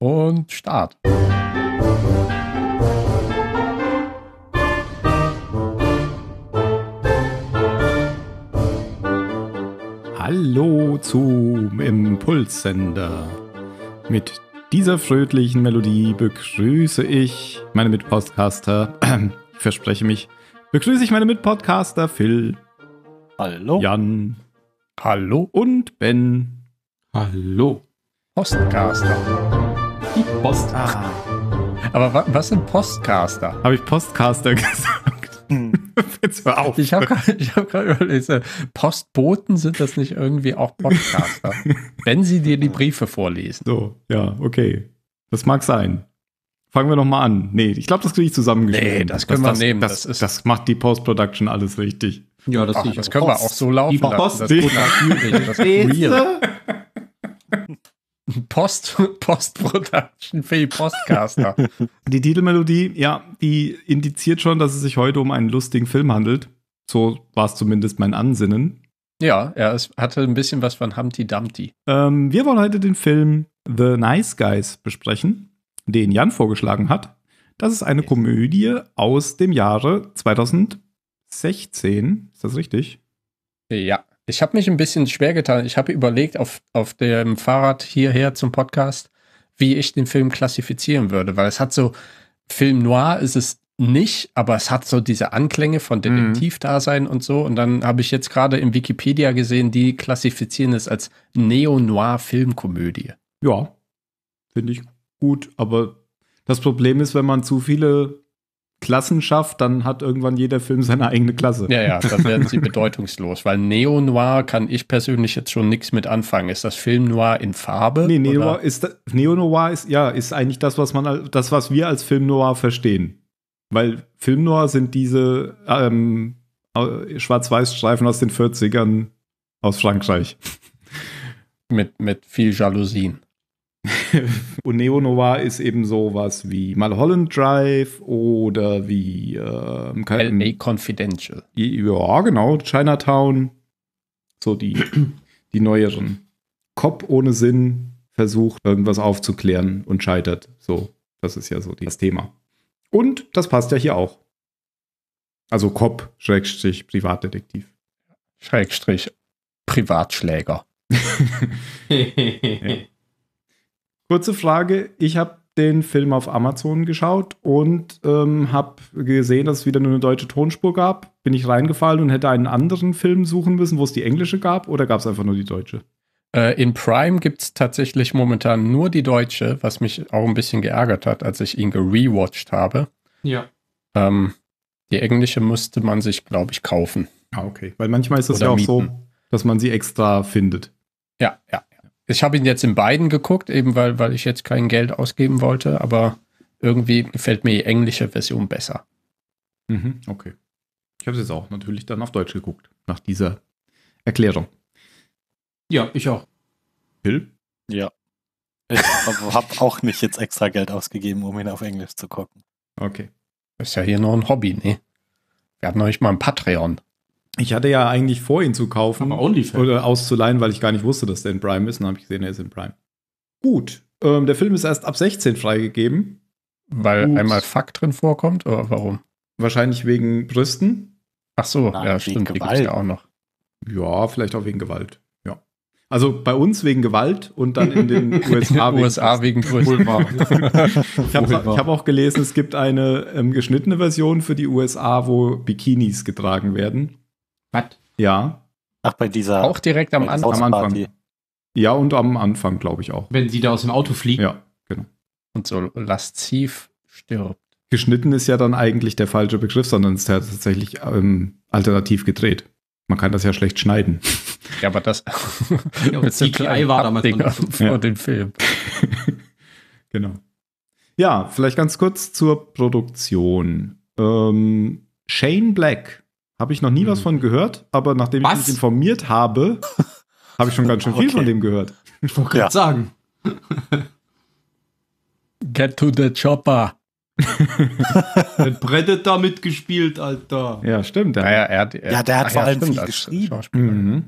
und Start. Hallo zum Impulssender. Mit dieser fröhlichen Melodie begrüße ich meine Mitpodcaster. Ich verspreche mich. Begrüße ich meine Mitpodcaster Phil. Hallo. Jan. Hallo. Und Ben. Hallo. Postcaster. Post. Ah. Aber wa was sind Postcaster? Habe ich Postcaster gesagt? Hm. Jetzt mal auf. Ich habe gerade hab überlegt, Postboten sind das nicht irgendwie auch Podcaster, wenn sie dir die Briefe vorlesen. So, ja, okay. Das mag sein. Fangen wir nochmal an. Nee, ich glaube, das kriege ich zusammengeschrieben. Nee, das können das, wir das, nehmen. Das, das, das macht die Post-Production alles richtig. Ja, das, Ach, das können Post. wir auch so laufen die lassen. Post. Das, das, das, das, Post, Post-Production für die Postcaster. Die Titelmelodie, ja, die indiziert schon, dass es sich heute um einen lustigen Film handelt. So war es zumindest mein Ansinnen. Ja, ja, es hatte ein bisschen was von Humpty Dumpty. Ähm, wir wollen heute den Film The Nice Guys besprechen, den Jan vorgeschlagen hat. Das ist eine Komödie aus dem Jahre 2016. Ist das richtig? Ja. Ich habe mich ein bisschen schwer getan. Ich habe überlegt, auf, auf dem Fahrrad hierher zum Podcast, wie ich den Film klassifizieren würde, weil es hat so, Film noir ist es nicht, aber es hat so diese Anklänge von mhm. Detektivdasein mhm. und so. Und dann habe ich jetzt gerade im Wikipedia gesehen, die klassifizieren es als Neo-Noir-Filmkomödie. Ja, finde ich gut, aber das Problem ist, wenn man zu viele Klassen schafft, dann hat irgendwann jeder Film seine eigene Klasse. Ja, ja, dann werden sie bedeutungslos, weil Neo Noir kann ich persönlich jetzt schon nichts mit anfangen. Ist das Film Noir in Farbe? Nee, Neo Noir ist Neo ist ja ist eigentlich das, was man das, was wir als Film Noir verstehen. Weil Film Noir sind diese ähm, Schwarz-Weiß-Streifen aus den 40ern aus Frankreich. Mit, mit viel Jalousien und Neo ist eben sowas wie Malholland Drive oder wie ähm, LA Confidential. Ja, genau, Chinatown. So die, die neueren. Cop ohne Sinn versucht, irgendwas aufzuklären und scheitert. So, das ist ja so das Thema. Und das passt ja hier auch. Also Cop, Schrägstrich, Privatdetektiv. Schrägstrich, Privatschläger. ja. Kurze Frage, ich habe den Film auf Amazon geschaut und ähm, habe gesehen, dass es wieder nur eine deutsche Tonspur gab. Bin ich reingefallen und hätte einen anderen Film suchen müssen, wo es die englische gab oder gab es einfach nur die deutsche? Äh, in Prime gibt es tatsächlich momentan nur die deutsche, was mich auch ein bisschen geärgert hat, als ich ihn gerewatcht habe. Ja. Ähm, die englische musste man sich, glaube ich, kaufen. Ah, okay. Weil manchmal ist das oder ja auch mieten. so, dass man sie extra findet. Ja, ja. Ich habe ihn jetzt in beiden geguckt, eben weil, weil ich jetzt kein Geld ausgeben wollte, aber irgendwie gefällt mir die englische Version besser. Mhm, okay. Ich habe es jetzt auch natürlich dann auf Deutsch geguckt, nach dieser Erklärung. Ja, ich auch. Bill? Ja. Ich habe auch nicht jetzt extra Geld ausgegeben, um ihn auf Englisch zu gucken. Okay. Das ist ja hier noch ein Hobby, ne? Wir hatten euch mal ein Patreon. Ich hatte ja eigentlich vor, ihn zu kaufen Aber OnlyFans. oder auszuleihen, weil ich gar nicht wusste, dass der in Prime ist. Und dann habe ich gesehen, er ist in Prime. Gut. Ähm, der Film ist erst ab 16 freigegeben. Weil Gut. einmal Fuck drin vorkommt? Oder warum? Wahrscheinlich wegen Brüsten. Ach so, Nein, ja, stimmt. Die gibt es ja auch noch. Ja, vielleicht auch wegen Gewalt. Ja. Also bei uns wegen Gewalt und dann in den USA wegen, USA wegen Brüsten. ich habe hab auch gelesen, es gibt eine ähm, geschnittene Version für die USA, wo Bikinis getragen werden. Was? Ja. Ach, bei dieser. Auch direkt am, an, am Anfang. Ja, und am Anfang, glaube ich auch. Wenn sie da aus dem Auto fliegt. Ja, genau. Und so lasziv stirbt. Geschnitten ist ja dann eigentlich der falsche Begriff, sondern es ist ja tatsächlich ähm, alternativ gedreht. Man kann das ja schlecht schneiden. Ja, aber das ja, CGI war damals Dinger vor ja. den Film. genau. Ja, vielleicht ganz kurz zur Produktion. Ähm, Shane Black habe ich noch nie hm. was mhm. von gehört, aber nachdem was? ich mich informiert habe, habe ich schon ganz schön viel von dem gehört. Ich wollte gerade ja. sagen. Get to the chopper. Hat Predator mitgespielt, Alter. Ja, stimmt. Ja, ja, er er, ja der hat ach, vor allem ja, viel geschrieben. Mhm.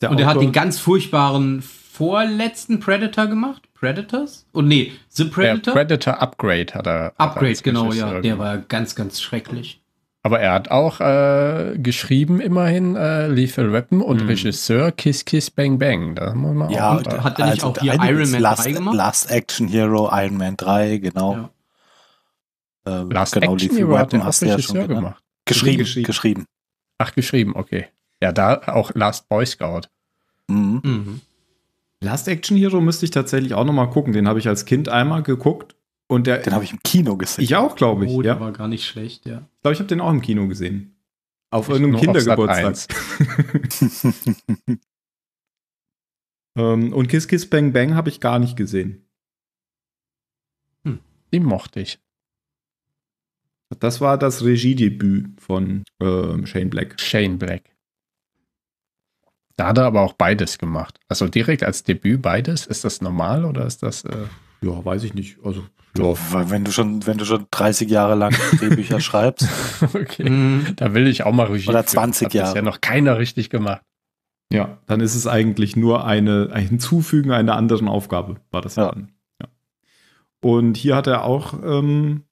Ja. Und er hat den ganz furchtbaren vorletzten Predator gemacht. Predators? Und oh, nee, The Predator? Der Predator Upgrade hat er. Upgrade, genau, ja. Irgendwie. Der war ganz, ganz schrecklich. Aber er hat auch äh, geschrieben, immerhin, äh, Lethal Weapon und hm. Regisseur Kiss Kiss Bang Bang. Da muss man ja, auch hat er nicht also auch hier Iron Man Last, 3 gemacht? Last Action Hero, Iron Man 3, genau. Ja. Äh, Last genau, Action Lethal Hero Weapon hat er ja schon gemacht. Geschrieben, geschrieben, geschrieben. Ach, geschrieben, okay. Ja, da auch Last Boy Scout. Mhm. mhm. Last Action Hero müsste ich tatsächlich auch nochmal gucken. Den habe ich als Kind einmal geguckt und der, den habe ich im Kino gesehen. Ich auch, glaube ich. Oh, der ja. war gar nicht schlecht, ja. Ich glaube, ich habe den auch im Kino gesehen. Auf ich irgendeinem Kindergeburtstag. um, ähm, und Kiss Kiss Bang Bang habe ich gar nicht gesehen. Hm, den mochte ich. Das war das Regiedebüt von äh, Shane Black. Shane Black. Da hat er aber auch beides gemacht. Also direkt als Debüt beides. Ist das normal oder ist das. Äh ja, weiß ich nicht. Also, ja. Ja, wenn du schon, wenn du schon 30 Jahre lang Drehbücher schreibst. Okay. Mm. Da will ich auch mal richtig. Oder 20 Jahre. Das ist ja noch keiner richtig gemacht. Ja, dann ist es eigentlich nur eine, ein Hinzufügen einer anderen Aufgabe, war das ja. Dann. ja. Und hier hat er auch ähm,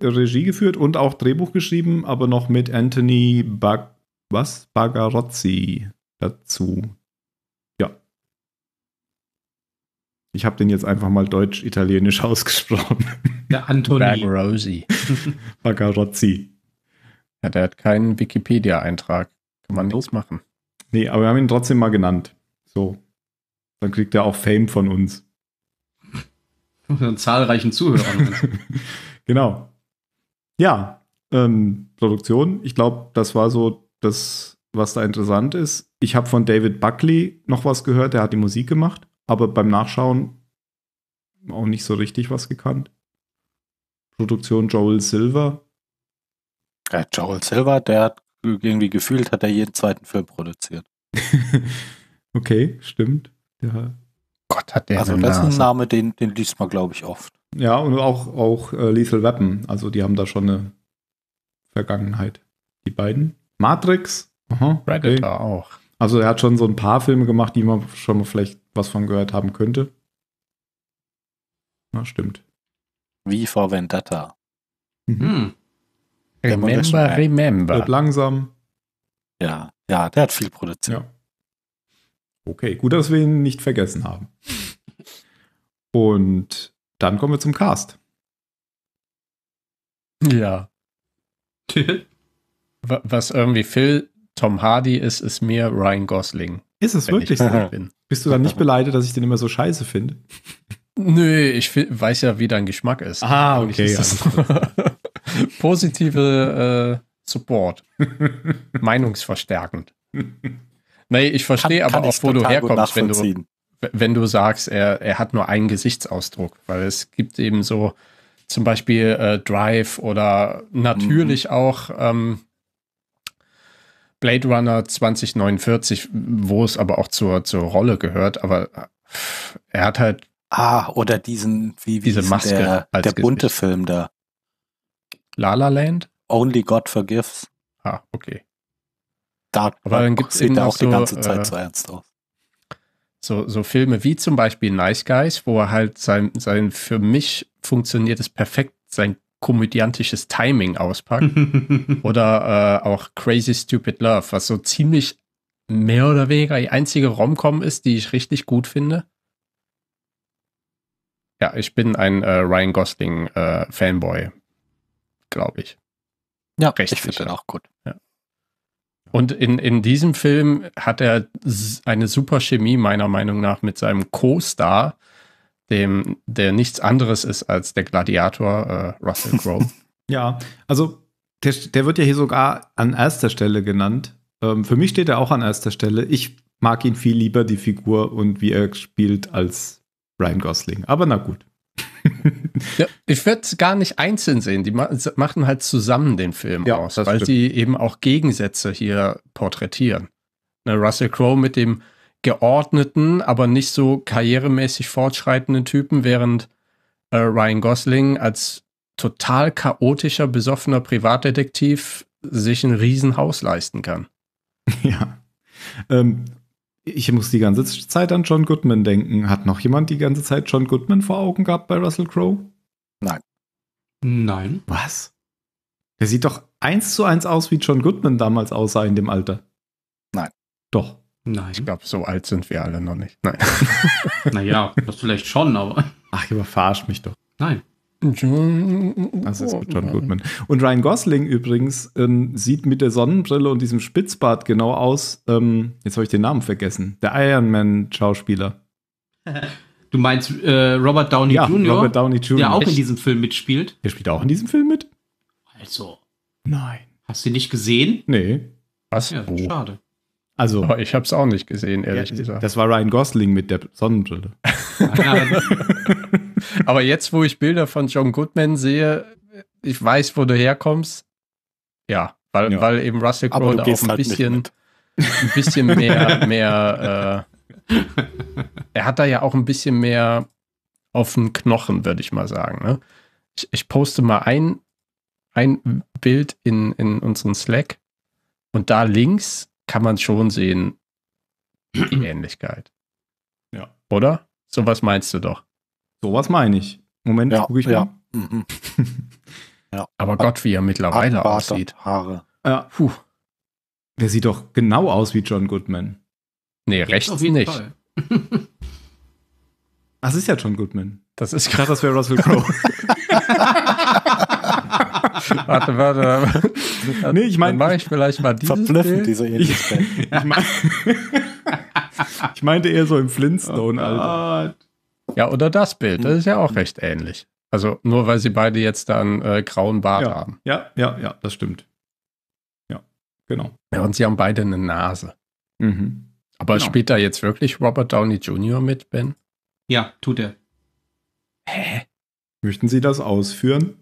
Regie geführt und auch Drehbuch geschrieben, aber noch mit Anthony Bag was? Bagarozzi dazu. Ich habe den jetzt einfach mal deutsch-italienisch ausgesprochen. Der Antoni. Bagarozzi. Bagarozzi. Ja, der hat keinen Wikipedia-Eintrag. Kann man nichts machen. Nee, aber wir haben ihn trotzdem mal genannt. So. Dann kriegt er auch Fame von uns. Von zahlreichen Zuhörern. genau. Ja, ähm, Produktion. Ich glaube, das war so das, was da interessant ist. Ich habe von David Buckley noch was gehört. Der hat die Musik gemacht aber beim Nachschauen auch nicht so richtig was gekannt. Produktion Joel Silver. Ja, Joel Silver, der hat irgendwie gefühlt, hat er jeden zweiten Film produziert. okay, stimmt. Ja. Gott, hat der Also das ist ein Name, den, den liest man, glaube ich, oft. Ja, und auch, auch äh, Lethal Weapon. Also die haben da schon eine Vergangenheit. Die beiden. Matrix. Aha, Predator okay. auch. Also er hat schon so ein paar Filme gemacht, die man schon mal vielleicht was von gehört haben könnte. Na, stimmt. Wie vor Vendetta. Mhm. Hm. Remember, remember. Wird langsam. Ja, ja, der hat viel produziert. Ja. Okay, gut, dass wir ihn nicht vergessen haben. Und dann kommen wir zum Cast. Ja. Was irgendwie Phil Tom Hardy ist, ist mir Ryan Gosling. Ist es wirklich ich so? Bin. Bist du dann nicht beleidigt, dass ich den immer so scheiße finde? Nö, ich weiß ja, wie dein Geschmack ist. Ah, okay. positive äh, Support. Meinungsverstärkend. Nee, ich verstehe aber auch, wo du herkommst, wenn du, wenn du sagst, er, er hat nur einen Gesichtsausdruck, weil es gibt eben so zum Beispiel äh, Drive oder natürlich mhm. auch ähm, Blade Runner 2049, wo es aber auch zur, zur Rolle gehört, aber er hat halt. Ah, oder diesen, wie, wie diese Maske. Der, der bunte Film da. La La Land? Only God Forgives. Ah, okay. Da, aber dann gibt es eben auch so, die ganze Zeit äh, so ernst aus. So, so Filme wie zum Beispiel Nice Guys, wo er halt sein, sein für mich funktioniert es perfekt, sein komödiantisches Timing auspackt. Oder äh, auch Crazy Stupid Love, was so ziemlich mehr oder weniger die einzige Rom-Com ist, die ich richtig gut finde. Ja, ich bin ein äh, Ryan Gosling äh, Fanboy, glaube ich. Ja, Recht ich finde den auch gut. Ja. Und in, in diesem Film hat er eine super Chemie meiner Meinung nach mit seinem Co-Star, dem, der nichts anderes ist als der Gladiator äh, Russell Crowe. ja, also der, der, wird ja hier sogar an erster Stelle genannt. Ähm, für mich steht er auch an erster Stelle. Ich mag ihn viel lieber, die Figur und wie er spielt, als Ryan Gosling. Aber na gut. ja, ich würde es gar nicht einzeln sehen. Die ma machen halt zusammen den Film ja, aus, weil sie eben auch Gegensätze hier porträtieren. Ne, Russell Crowe mit dem geordneten, aber nicht so karrieremäßig fortschreitenden Typen, während äh, Ryan Gosling als total chaotischer, besoffener Privatdetektiv sich ein Riesenhaus leisten kann. Ja. Ähm, ich muss die ganze Zeit an John Goodman denken. Hat noch jemand die ganze Zeit John Goodman vor Augen gehabt bei Russell Crowe? Nein. Nein. Was? Der sieht doch eins zu eins aus, wie John Goodman damals aussah in dem Alter. Nein. Doch. Nein. Ich glaube, so alt sind wir alle noch nicht. Nein. naja, das vielleicht schon, aber. Ach, überfahrst mich doch. Nein. John, das ist gut, John Goodman. Und Ryan Gosling übrigens ähm, sieht mit der Sonnenbrille und diesem Spitzbart genau aus. Ähm, jetzt habe ich den Namen vergessen. Der Iron Man-Schauspieler. Du meinst äh, Robert Downey ja, Jr., Robert Downey Jr., der auch in diesem Film mitspielt? Der spielt auch in diesem Film mit? Also. Nein. Hast du ihn nicht gesehen? Nee. Was? Ja, oh. schade. Also, Aber ich habe es auch nicht gesehen, ehrlich ja, gesagt. Das war Ryan Gosling mit der Sonnenbrille. Aber jetzt, wo ich Bilder von John Goodman sehe, ich weiß, wo du herkommst. Ja, weil, ja. weil eben Russell Crowe da auch ein halt bisschen, ein bisschen mehr, mehr äh, er hat da ja auch ein bisschen mehr auf den Knochen, würde ich mal sagen. Ne? Ich, ich, poste mal ein, ein Bild in, in unseren Slack und da links kann man schon sehen, die Ähnlichkeit. Ja. Oder? was meinst du doch. So was meine ich. Moment, ja, gucke ich mal. Mhm. ja. Aber Gott, wie er mittlerweile Ab aussieht. Haare. Ja. Puh. Der sieht doch genau aus wie John Goodman. Nee, Geht rechts nicht. das ist ja John Goodman. Das ist gerade das wäre Russell Crowe. warte, warte. nee, ich meine. Dann mache ich vielleicht mal dieses Verblüffend, Bild. diese Ich, ich, mein, ich, meinte eher so im Flintstone-Alter. Oh ja, oder das Bild. Das ist ja auch hm. recht ähnlich. Also nur weil sie beide jetzt dann äh, grauen Bart ja, haben. Ja, ja, ja, das stimmt. Ja, genau. Ja, und sie haben beide eine Nase. Mhm. Aber genau. spielt da jetzt wirklich Robert Downey Jr. mit, Ben? Ja, tut er. Hä? Möchten Sie das ausführen?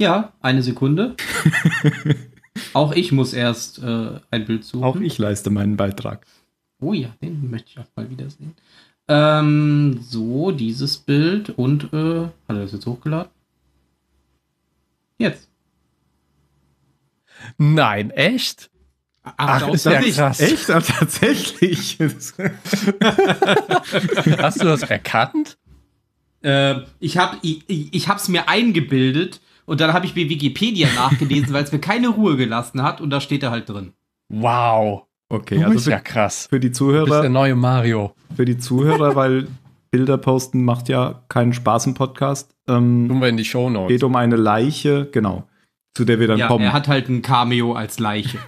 Ja, eine Sekunde. Auch ich muss erst äh, ein Bild suchen. Auch ich leiste meinen Beitrag. Oh ja, den möchte ich auch mal wiedersehen. Ähm, so, dieses Bild und äh, hat er das jetzt hochgeladen? Jetzt. Nein, echt? Ah, Ach, Ach ist ja krass. Echt? Aber tatsächlich. Hast du das erkannt? Äh, ich habe ich, ich mir eingebildet, und dann habe ich mir Wikipedia nachgelesen, weil es mir keine Ruhe gelassen hat und da steht er halt drin. Wow. Okay, du also für, ja krass. Für die Zuhörer. Du bist der neue Mario. Für die Zuhörer, weil Bilder posten macht ja keinen Spaß im Podcast. Ähm, Tun wir in die Show Notes. Geht um eine Leiche, genau, zu der wir dann ja, kommen. Er hat halt ein Cameo als Leiche.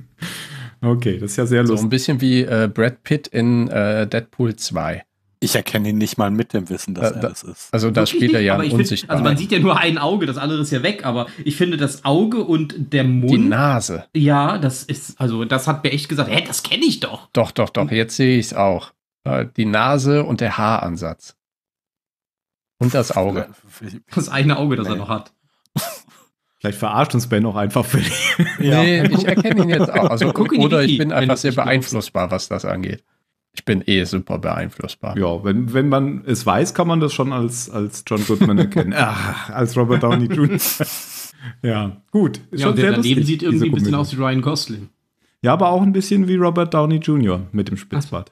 okay, das ist ja sehr lustig. So ein bisschen wie äh, Brad Pitt in äh, Deadpool 2. Ich erkenne ihn nicht mal mit dem Wissen, dass äh, er das ist. Also da spielt er ja unsichtbar. Also man sieht ja nur ein Auge, das andere ist ja weg, aber ich finde das Auge und der Mund. Die Nase. Ja, das ist, also das hat mir echt gesagt, hä, das kenne ich doch. Doch, doch, doch, jetzt sehe ich es auch. Äh, die Nase und der Haaransatz. Und das Auge. Das eine Auge, das nee. er noch hat. Vielleicht verarscht uns Ben auch einfach für die. Ja. Nee, ich erkenne ihn jetzt auch. Also, oder ich bin einfach sehr beeinflussbar, was das angeht ich bin eh super beeinflussbar. Ja, wenn, wenn man es weiß, kann man das schon als, als John Goodman erkennen. Ach, ah, als Robert Downey Jr. ja, gut. Ist ja, und der daneben sieht irgendwie ein bisschen aus wie Ryan Gosling. Ja, aber auch ein bisschen wie Robert Downey Jr. mit dem Spitzbart.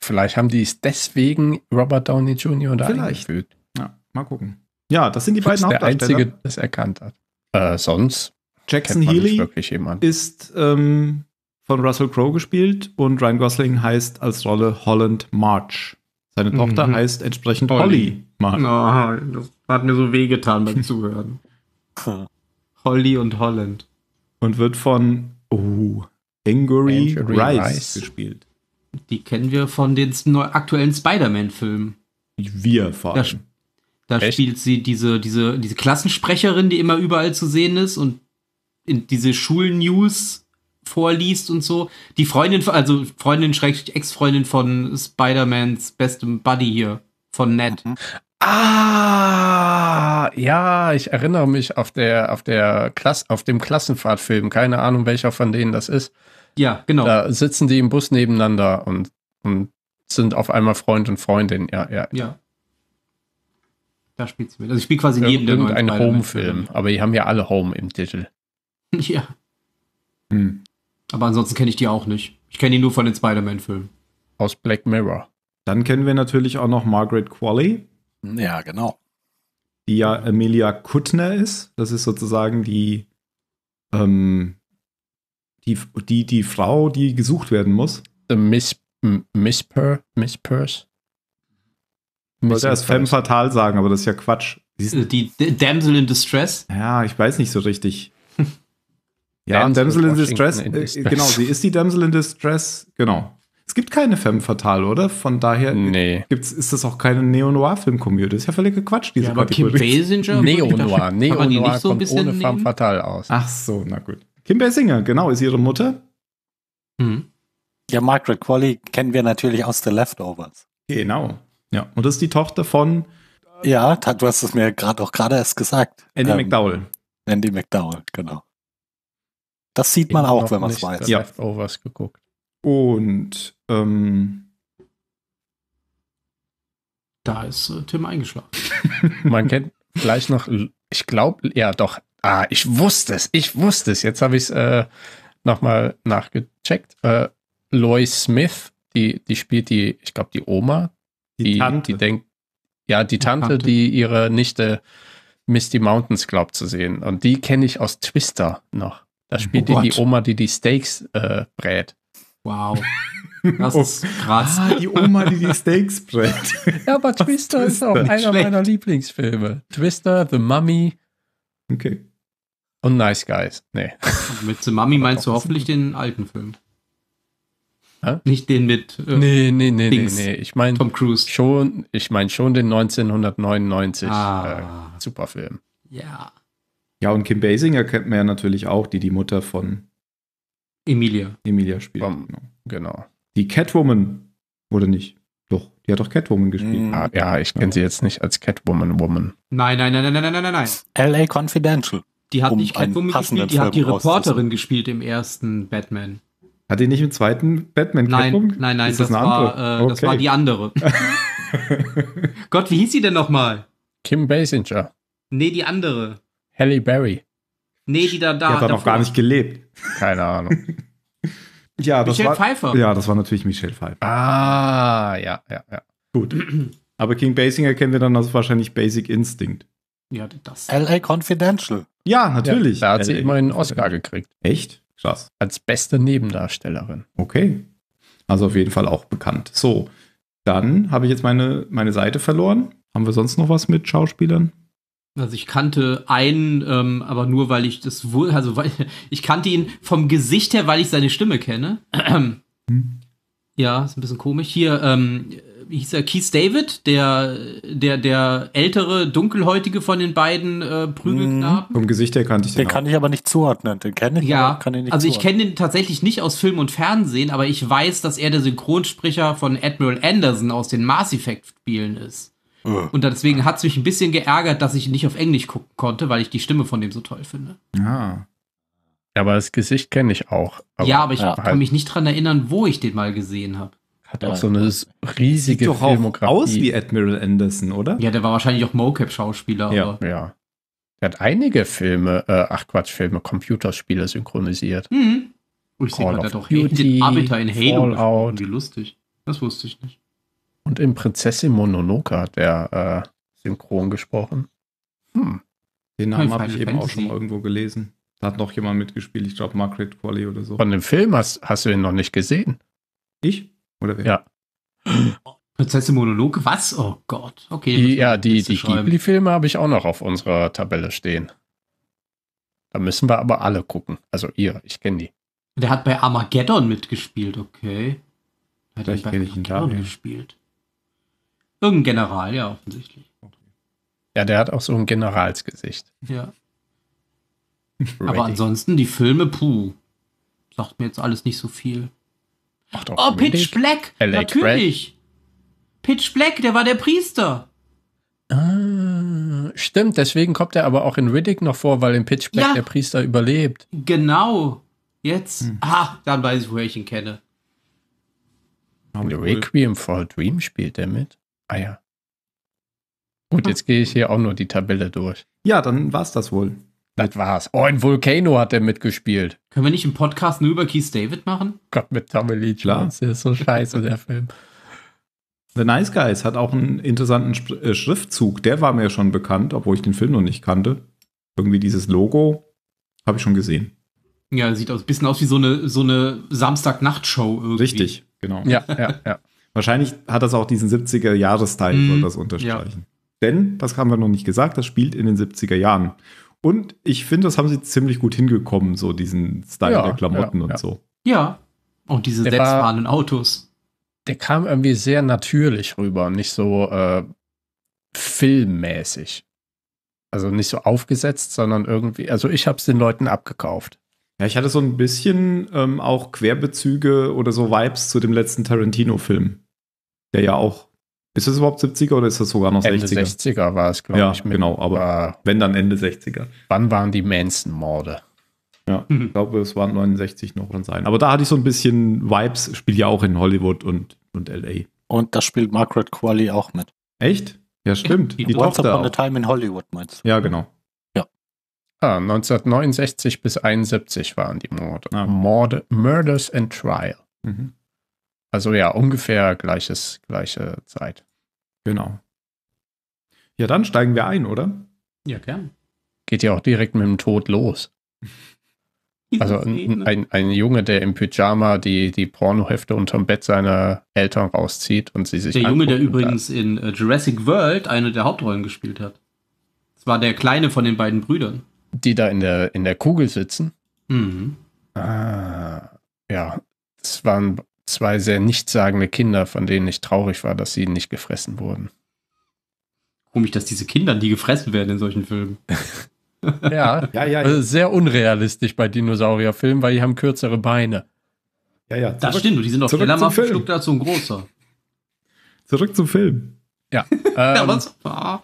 vielleicht haben die es deswegen Robert Downey Jr. da Vielleicht. Eingefügt. Ja, mal gucken. Ja, das sind die beiden Hauptdarsteller. Der Einzige, der das erkannt hat. Äh, sonst Jackson Healy ist ähm, von Russell Crowe gespielt und Ryan Gosling heißt als Rolle Holland March. Seine mhm. Tochter heißt entsprechend Holly, March. Oh, das hat mir so wehgetan beim Zuhören. Holly und Holland. Und wird von oh, Angry Rice, Rice, gespielt. Die kennen wir von den aktuellen Spider-Man-Filmen. Wir vor allem. Da, da spielt sie diese, diese, diese Klassensprecherin, die immer überall zu sehen ist und in diese Schulnews vorliest und so. Die Freundin, also Freundin, schrecklich Ex-Freundin von Spider-Mans bestem Buddy hier, von Ned. Mhm. Ah, ja, ich erinnere mich auf der, auf der Klasse, auf dem Klassenfahrtfilm. Keine Ahnung, welcher von denen das ist. Ja, genau. Da sitzen die im Bus nebeneinander und, und sind auf einmal Freund und Freundin. Ja, ja. Ja. Da spielt sie mit. Also ich spiele quasi neben dem. Irgendein Home-Film, aber die haben ja alle Home im Titel. Ja. Hm. Aber ansonsten kenne ich die auch nicht. Ich kenne die nur von den Spider-Man-Filmen. Aus Black Mirror. Dann kennen wir natürlich auch noch Margaret Qualley. Ja, genau. Die ja Amelia Kuttner ist. Das ist sozusagen die, ähm, die, die, die Frau, die gesucht werden muss. The Miss, Miss, per, Miss Purse? Ich wollte erst Femme Fatal sagen, aber das ist ja Quatsch. Äh, die, die Damsel in Distress? Ja, ich weiß nicht so richtig. Ja, Damsel, in Distress. in äh, Distress. Genau, sie ist die Damsel in Distress. Genau. Es gibt keine Femme Fatale, oder? Von daher nee. gibt's, ist das auch keine Neo-Noir-Filmkomödie. Ist ja völlig Quatsch, diese ja, Kim Basinger? Neo-Noir. Neo-Noir so kommt ohne nehmen? Femme Fatale aus. Ach so, na gut. Kim Basinger, genau, ist ihre Mutter. Mhm. Ja, Margaret Qualley kennen wir natürlich aus The Leftovers. Genau, ja. Und das ist die Tochter von... ja, du hast es mir gerade auch gerade erst gesagt. Andy ähm, McDowell. Andy McDowell, genau. Das sieht man auch, wenn man es weiß. Ja. was geguckt. Und ähm, da ist äh, Tim eingeschlafen. man kennt gleich noch, ich glaube, ja doch. Ah, ich wusste es, ich wusste es. Jetzt habe ich es äh, nochmal nachgecheckt. Äh, Lois Smith, die, die spielt die, ich glaube, die Oma. Die, die Tante. Die denkt, ja, die Tante, Tante, die ihre Nichte Misty Mountains glaubt zu sehen. Und die kenne ich aus Twister noch. Da oh spielt oh die, Oma, die die Steaks äh, brät. Wow. Das oh ist krass. Ah, die Oma, die die Steaks brät. Ja, aber Was Twister ist auch einer schlecht. meiner Lieblingsfilme. Twister, The Mummy. Okay. Und Nice Guys. Nee. Mit The Mummy meinst du hoffentlich den alten Film. Hä? Nicht den mit. Äh, nee, nee, nee, Dings. nee, nee. Ich meine schon, ich meine schon den 1999 ah. äh, Superfilm. Ja. Ja, und Kim Basinger kennt man ja natürlich auch, die die Mutter von Emilia. Emilia spielt. Um, genau. genau. Die Catwoman, oder nicht? Doch, die hat doch Catwoman gespielt. Ja, mhm. ah, ja ich kenne ja. sie jetzt nicht als Catwoman Woman. Nein, nein, nein, nein, nein, nein, nein, LA Confidential. Die hat um nicht Catwoman gespielt, die Film hat die Reporterin gespielt im ersten Batman. Hat die nicht im zweiten Batman nein, Nein, nein, das, das war, äh, okay. das war die andere. Gott, wie hieß sie denn nochmal? Kim Basinger. Nee, die andere. Halle Berry. Nee, die da da. Die hat da noch gar nicht gelebt. Keine Ahnung. ja, das Michelle war, Pfeiffer. Ja, das war natürlich Michelle Pfeiffer. Ah, ja, ja, ja. Gut. Aber King Basinger kennen wir dann also wahrscheinlich Basic Instinct. Ja, das. LA Confidential. Ja, natürlich. Ja, da hat LA. sie immer einen Oscar gekriegt. Echt? Krass. Als beste Nebendarstellerin. Okay. Also auf jeden Fall auch bekannt. So, dann habe ich jetzt meine, meine Seite verloren. Haben wir sonst noch was mit Schauspielern? Also ich kannte einen, ähm, aber nur weil ich das wohl, also weil ich kannte ihn vom Gesicht her, weil ich seine Stimme kenne. Hm. Ja, ist ein bisschen komisch. Hier, ähm, wie hieß er? Keith David, der, der, der ältere, dunkelhäutige von den beiden äh, Prügelknaben. Mhm. Vom Gesicht her kannte ich den. Den auch. kann ich aber nicht zuordnen. Den kenne ich, ja, kann ich nicht Also ich kenne den tatsächlich nicht aus Film und Fernsehen, aber ich weiß, dass er der Synchronsprecher von Admiral Anderson aus den Mars Effect Spielen ist. Äh. Und deswegen hat es mich ein bisschen geärgert, dass ich nicht auf Englisch gucken konnte, weil ich die Stimme von dem so toll finde. Ja. Ah. Aber das Gesicht kenne ich auch. Aber ja, aber ich ja. kann halt. mich nicht dran erinnern, wo ich den mal gesehen habe. Hat auch so eine riesige Sieht doch auch aus wie Admiral Anderson, oder? Ja, der war wahrscheinlich auch Mocap-Schauspieler. Ja, ja. Er hat einige Filme, äh, ach Quatsch, Filme, Computerspiele synchronisiert. Mhm. Oh, ich sehe mal, der doch Duty, den Arbiter in Halo. Fallout. Wie lustig. Das wusste ich nicht. Und in Prinzessin Mononoke hat er äh, synchron gesprochen. Hm. Den Namen habe ich eben Fantasy. auch schon mal irgendwo gelesen. Da hat noch jemand mitgespielt, ich glaube Margaret Qualley oder so. Von dem Film hast, hast du ihn noch nicht gesehen. Ich? Oder wer? Ja. Prinzessin Mononoke, was? Oh Gott, okay. Die, ja, die, die Ghibli-Filme habe ich auch noch auf unserer Tabelle stehen. Da müssen wir aber alle gucken. Also ihr, ich kenne die. Der hat bei Armageddon mitgespielt, okay. Hat er bei Armageddon mitgespielt. Irgendein General, ja, offensichtlich. Ja, der hat auch so ein Generalsgesicht. Ja. Ready. Aber ansonsten die Filme, puh, sagt mir jetzt alles nicht so viel. Ach, doch, oh, Pitch Black, LA natürlich. Red. Pitch Black, der war der Priester. Ah, stimmt, deswegen kommt er aber auch in Riddick noch vor, weil in Pitch Black ja, der Priester überlebt. Genau, jetzt. Hm. Ah, dann weiß ich, woher ich ihn kenne. Und Requiem for a Dream spielt er mit. Ah ja. Gut, ah. jetzt gehe ich hier auch nur die Tabelle durch. Ja, dann war's das wohl. Das war's. Oh, ein Volcano hat er mitgespielt. Können wir nicht im Podcast nur über Keith David machen? Gott, mit Tommy Lee Jones. Der ist so scheiße, der Film. The Nice Guys hat auch einen interessanten äh, Schriftzug. Der war mir schon bekannt, obwohl ich den Film noch nicht kannte. Irgendwie dieses Logo habe ich schon gesehen. Ja, sieht aus, bisschen aus wie so eine, so eine samstagnacht irgendwie. Richtig, genau. Ja, ja, ja. Wahrscheinlich hat das auch diesen 70er-Jahresteil, mm, soll mhm. das unterstreichen. Ja. Denn, das haben wir noch nicht gesagt, das spielt in den 70er Jahren. Und ich finde, das haben sie ziemlich gut hingekommen, so diesen Style ja, der Klamotten ja, und so. Ja. Und diese der selbstfahrenden war, Autos. Der kam irgendwie sehr natürlich rüber, nicht so äh, filmmäßig. Also nicht so aufgesetzt, sondern irgendwie, also ich habe es den Leuten abgekauft. Ja, ich hatte so ein bisschen ähm, auch Querbezüge oder so Vibes zu dem letzten Tarantino-Film der ja auch. Ist es überhaupt 70er oder ist das sogar noch Ende 60er? Ende 60er war es, glaube ja, ich. Mit, genau, aber wenn dann Ende 60er. Wann waren die Manson-Morde? Ja, mhm. ich glaube, es waren 69 noch und sein. Aber da hatte ich so ein bisschen Vibes, spielt ja auch in Hollywood und, und L.A. Und da spielt Margaret Qualley auch mit. Echt? Ja, stimmt. Die, die Once Tochter Upon a Time in Hollywood, meinst du? Ja, genau. Ja. Ah, 1969 bis 71 waren die Morde. Ah. Morde Murders and Trial. Mhm. Also ja, ungefähr gleiches, gleiche Zeit. Genau. Ja, dann steigen wir ein, oder? Ja, gern. Geht ja auch direkt mit dem Tod los. Also ein, ne? ein, ein, Junge, der im Pyjama die, die Pornohefte unterm Bett seiner Eltern rauszieht und sie sich. Der Junge, der übrigens in äh, Jurassic World eine der Hauptrollen gespielt hat. Das war der kleine von den beiden Brüdern. Die da in der, in der Kugel sitzen. Mhm. Ah, ja. Das waren zwei sehr nichtssagende Kinder, von denen ich traurig war, dass sie nicht gefressen wurden. Komisch, dass diese Kinder die gefressen werden in solchen Filmen. ja, ja, ja. Also sehr unrealistisch bei Dinosaurierfilmen, weil die haben kürzere Beine. Ja, ja. Zurück, das stimmt, die sind auch schneller mal verschluckt als so ein großer. Zurück zum Film. Ja. Ähm, ja was? Ah.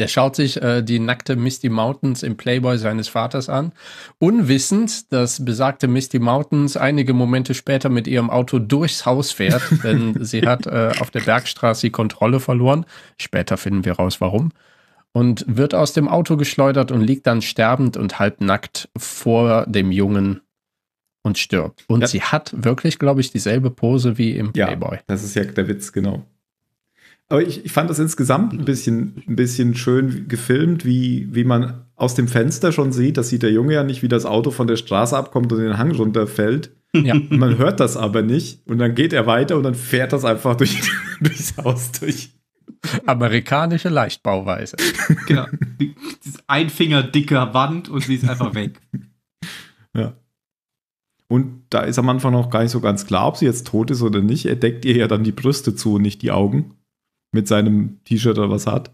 Der schaut sich äh, die nackte Misty Mountains im Playboy seines Vaters an, unwissend, dass besagte Misty Mountains einige Momente später mit ihrem Auto durchs Haus fährt, denn sie hat äh, auf der Bergstraße die Kontrolle verloren. Später finden wir raus, warum. Und wird aus dem Auto geschleudert und liegt dann sterbend und halbnackt vor dem Jungen und stirbt. Und ja. sie hat wirklich, glaube ich, dieselbe Pose wie im Playboy. ja, Das ist ja der Witz, genau. Aber ich, ich fand das insgesamt ein mhm. bisschen, ein bisschen schön gefilmt, wie, wie man aus dem Fenster schon sieht, das sieht der Junge ja nicht, wie das Auto von der Straße abkommt und den Hang runterfällt. Ja. Man hört das aber nicht und dann geht er weiter und dann fährt das einfach durch, durchs Haus durch. Amerikanische Leichtbauweise. Genau. Ein Finger dicker Wand und sie ist einfach weg. Ja. Und da ist am Anfang noch gar nicht so ganz klar, ob sie jetzt tot ist oder nicht. Er deckt ihr ja dann die Brüste zu und nicht die Augen mit seinem T-Shirt oder was hat.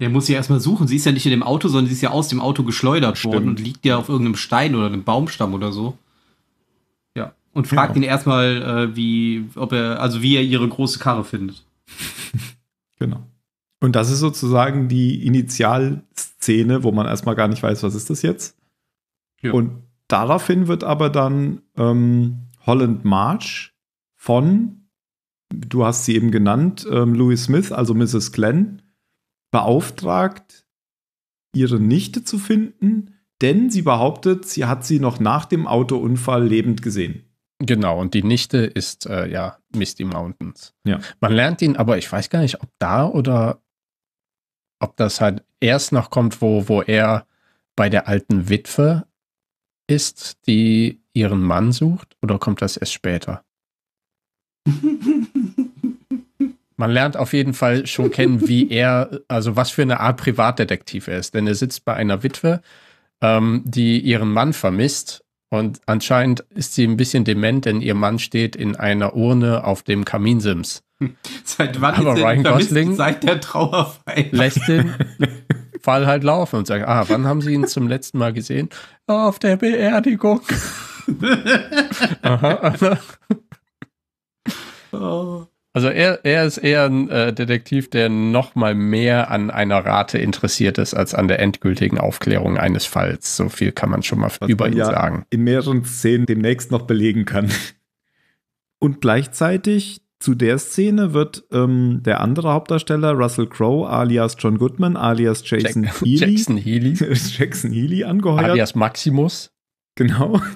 Der muss sie erstmal suchen. Sie ist ja nicht in dem Auto, sondern sie ist ja aus dem Auto geschleudert Stimmt. worden und liegt ja auf irgendeinem Stein oder einem Baumstamm oder so. Ja. Und fragt genau. ihn erstmal, äh, wie, ob er, also wie er ihre große Karre findet. genau. Und das ist sozusagen die Initialszene, wo man erstmal gar nicht weiß, was ist das jetzt. Ja. Und daraufhin wird aber dann ähm, Holland March von du hast sie eben genannt, ähm, Louis Smith, also Mrs. Glenn, beauftragt, ihre Nichte zu finden, denn sie behauptet, sie hat sie noch nach dem Autounfall lebend gesehen. Genau, und die Nichte ist äh, ja Misty Mountains. Ja. Man lernt ihn, aber ich weiß gar nicht, ob da oder ob das halt erst noch kommt, wo, wo er bei der alten Witwe ist, die ihren Mann sucht, oder kommt das erst später? Man lernt auf jeden Fall schon kennen, wie er, also was für eine Art Privatdetektiv er ist. Denn er sitzt bei einer Witwe, ähm, die ihren Mann vermisst. Und anscheinend ist sie ein bisschen dement, denn ihr Mann steht in einer Urne auf dem Kaminsims. Seit wann Aber ist Ryan Gosling seit der Trauerfeier? Lässt den Fall halt laufen und sagt, ah, wann haben Sie ihn zum letzten Mal gesehen? Auf der Beerdigung. aha, aha. Oh. Also er, er ist eher ein äh, Detektiv, der noch mal mehr an einer Rate interessiert ist als an der endgültigen Aufklärung eines Falls. So viel kann man schon mal Was über ihn ja sagen. In mehreren Szenen demnächst noch belegen kann. Und gleichzeitig zu der Szene wird ähm, der andere Hauptdarsteller Russell Crowe alias John Goodman alias Jason Jack Healy, Jackson Healy. Jackson Healy angeheuert. Alias Maximus. Genau.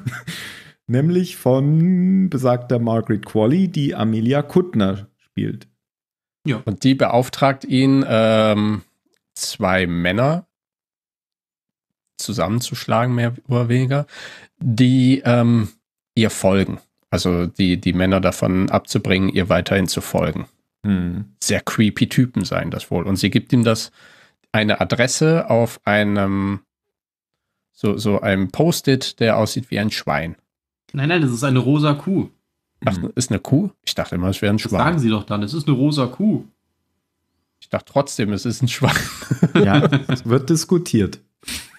Nämlich von besagter Margaret Qualley, die Amelia Kuttner spielt. Ja. Und die beauftragt ihn, ähm, zwei Männer zusammenzuschlagen, mehr oder weniger, die ähm, ihr folgen. Also die, die Männer davon abzubringen, ihr weiterhin zu folgen. Hm. Sehr creepy Typen seien das wohl. Und sie gibt ihm das eine Adresse auf einem so, so einem Post-it, der aussieht wie ein Schwein. Nein, nein, das ist eine rosa Kuh. Ach, hm. ist eine Kuh? Ich dachte immer, es wäre ein Schwein. Sagen Sie doch dann, es ist eine rosa Kuh. Ich dachte trotzdem, es ist ein Schwein. Ja, es wird diskutiert.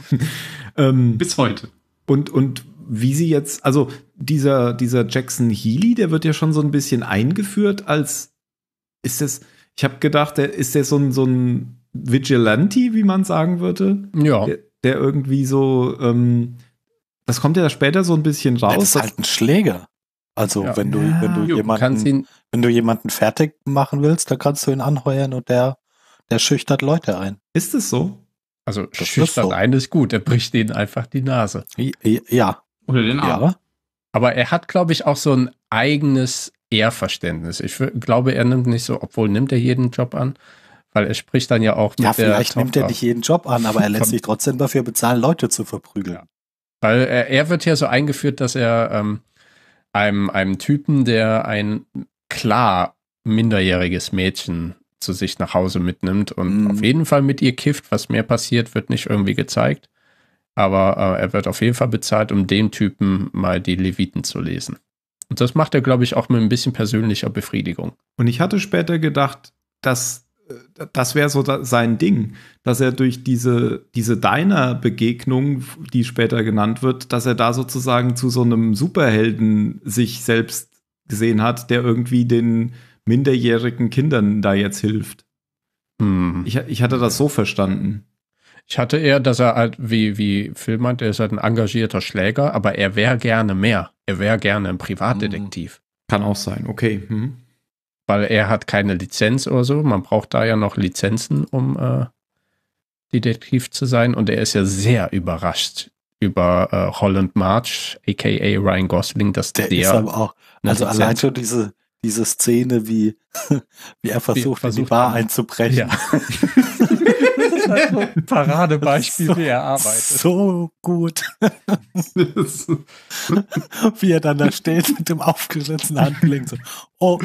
ähm, Bis heute. Und, und wie sie jetzt, also dieser, dieser Jackson Healy, der wird ja schon so ein bisschen eingeführt als, ist das, ich habe gedacht, der, ist der so ein, so ein Vigilante, wie man sagen würde? Ja. Der, der irgendwie so, ähm, das kommt ja später so ein bisschen raus. das ist halt ein Schläger. Also ja. wenn du, wenn du ja, jemanden, ihn, wenn du jemanden fertig machen willst, dann kannst du ihn anheuern und der, der schüchtert Leute ein. Ist es so? Also das schüchtert ist so. ein ist gut, er bricht ihnen einfach die Nase. Ja. Oder den Arm. Ja. Aber er hat, glaube ich, auch so ein eigenes Ehrverständnis. Ich glaube, er nimmt nicht so, obwohl nimmt er jeden Job an, weil er spricht dann ja auch mit Ja, vielleicht nimmt er nicht jeden Job an, aber er lässt sich trotzdem dafür bezahlen, Leute zu verprügeln. Ja. Weil er, er, wird ja so eingeführt, dass er ähm, einem, einem Typen, der ein klar minderjähriges Mädchen zu sich nach Hause mitnimmt und mhm. auf jeden Fall mit ihr kifft. Was mehr passiert, wird nicht irgendwie gezeigt. Aber äh, er wird auf jeden Fall bezahlt, um dem Typen mal die Leviten zu lesen. Und das macht er, glaube ich, auch mit ein bisschen persönlicher Befriedigung. Und ich hatte später gedacht, dass äh, das wäre so da, sein Ding, dass er durch diese, diese Diner-Begegnung, die später genannt wird, dass er da sozusagen zu so einem Superhelden sich selbst gesehen hat, der irgendwie den minderjährigen Kindern da jetzt hilft. Hm. Ich, ich hatte das so verstanden. Ich hatte eher, dass er halt, wie, wie Phil meint, er ist halt ein engagierter Schläger, aber er wäre gerne mehr. Er wäre gerne ein Privatdetektiv. Hm. Kann auch sein, okay. Hm weil er hat keine Lizenz oder so. Man braucht da ja noch Lizenzen, um äh, Detektiv zu sein. Und er ist ja sehr überrascht über äh, Holland March, aka Ryan Gosling, dass der, der ist aber auch. Also Lizenz allein schon diese, diese Szene, wie, wie er versucht, versucht in die Bar einzubrechen. Ja. ist halt so ein Paradebeispiel, so, wie er arbeitet. So gut. wie er dann da steht mit dem aufgeschlitzten Handgelenk. So, oh,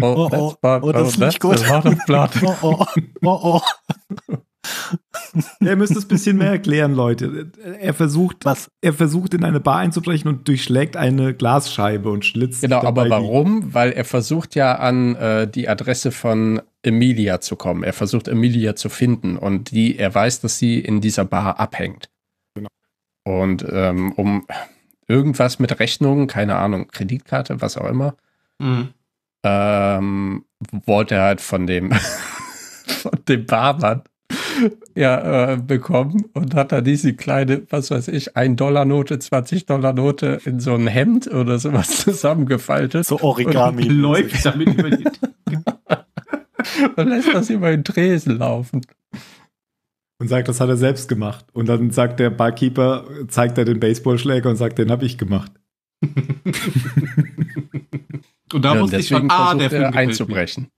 oh, oh, oh, bad, oh, das ist nicht gut. Oh, oh, oh, oh. er müsste es ein bisschen mehr erklären, Leute. Er versucht, was? Er versucht, in eine Bar einzubrechen und durchschlägt eine Glasscheibe und schlitzt. Genau, aber warum? Die. Weil er versucht ja an äh, die Adresse von Emilia zu kommen. Er versucht Emilia zu finden und die, er weiß, dass sie in dieser Bar abhängt. Genau. Und ähm, um irgendwas mit Rechnungen, keine Ahnung, Kreditkarte, was auch immer, mhm. ähm, wollte er halt von dem, von dem Barmann ja, äh, bekommen und hat da diese kleine, was weiß ich, 1-Dollar-Note, 20-Dollar-Note in so ein Hemd oder sowas zusammengefaltet. So Origami. Und läuft damit über die und lässt das über den Tresen laufen. Und sagt, das hat er selbst gemacht. Und dann sagt der Barkeeper, zeigt er den Baseballschläger und sagt, den habe ich gemacht. und da ja, musste ich schon, ah, der Film einzubrechen.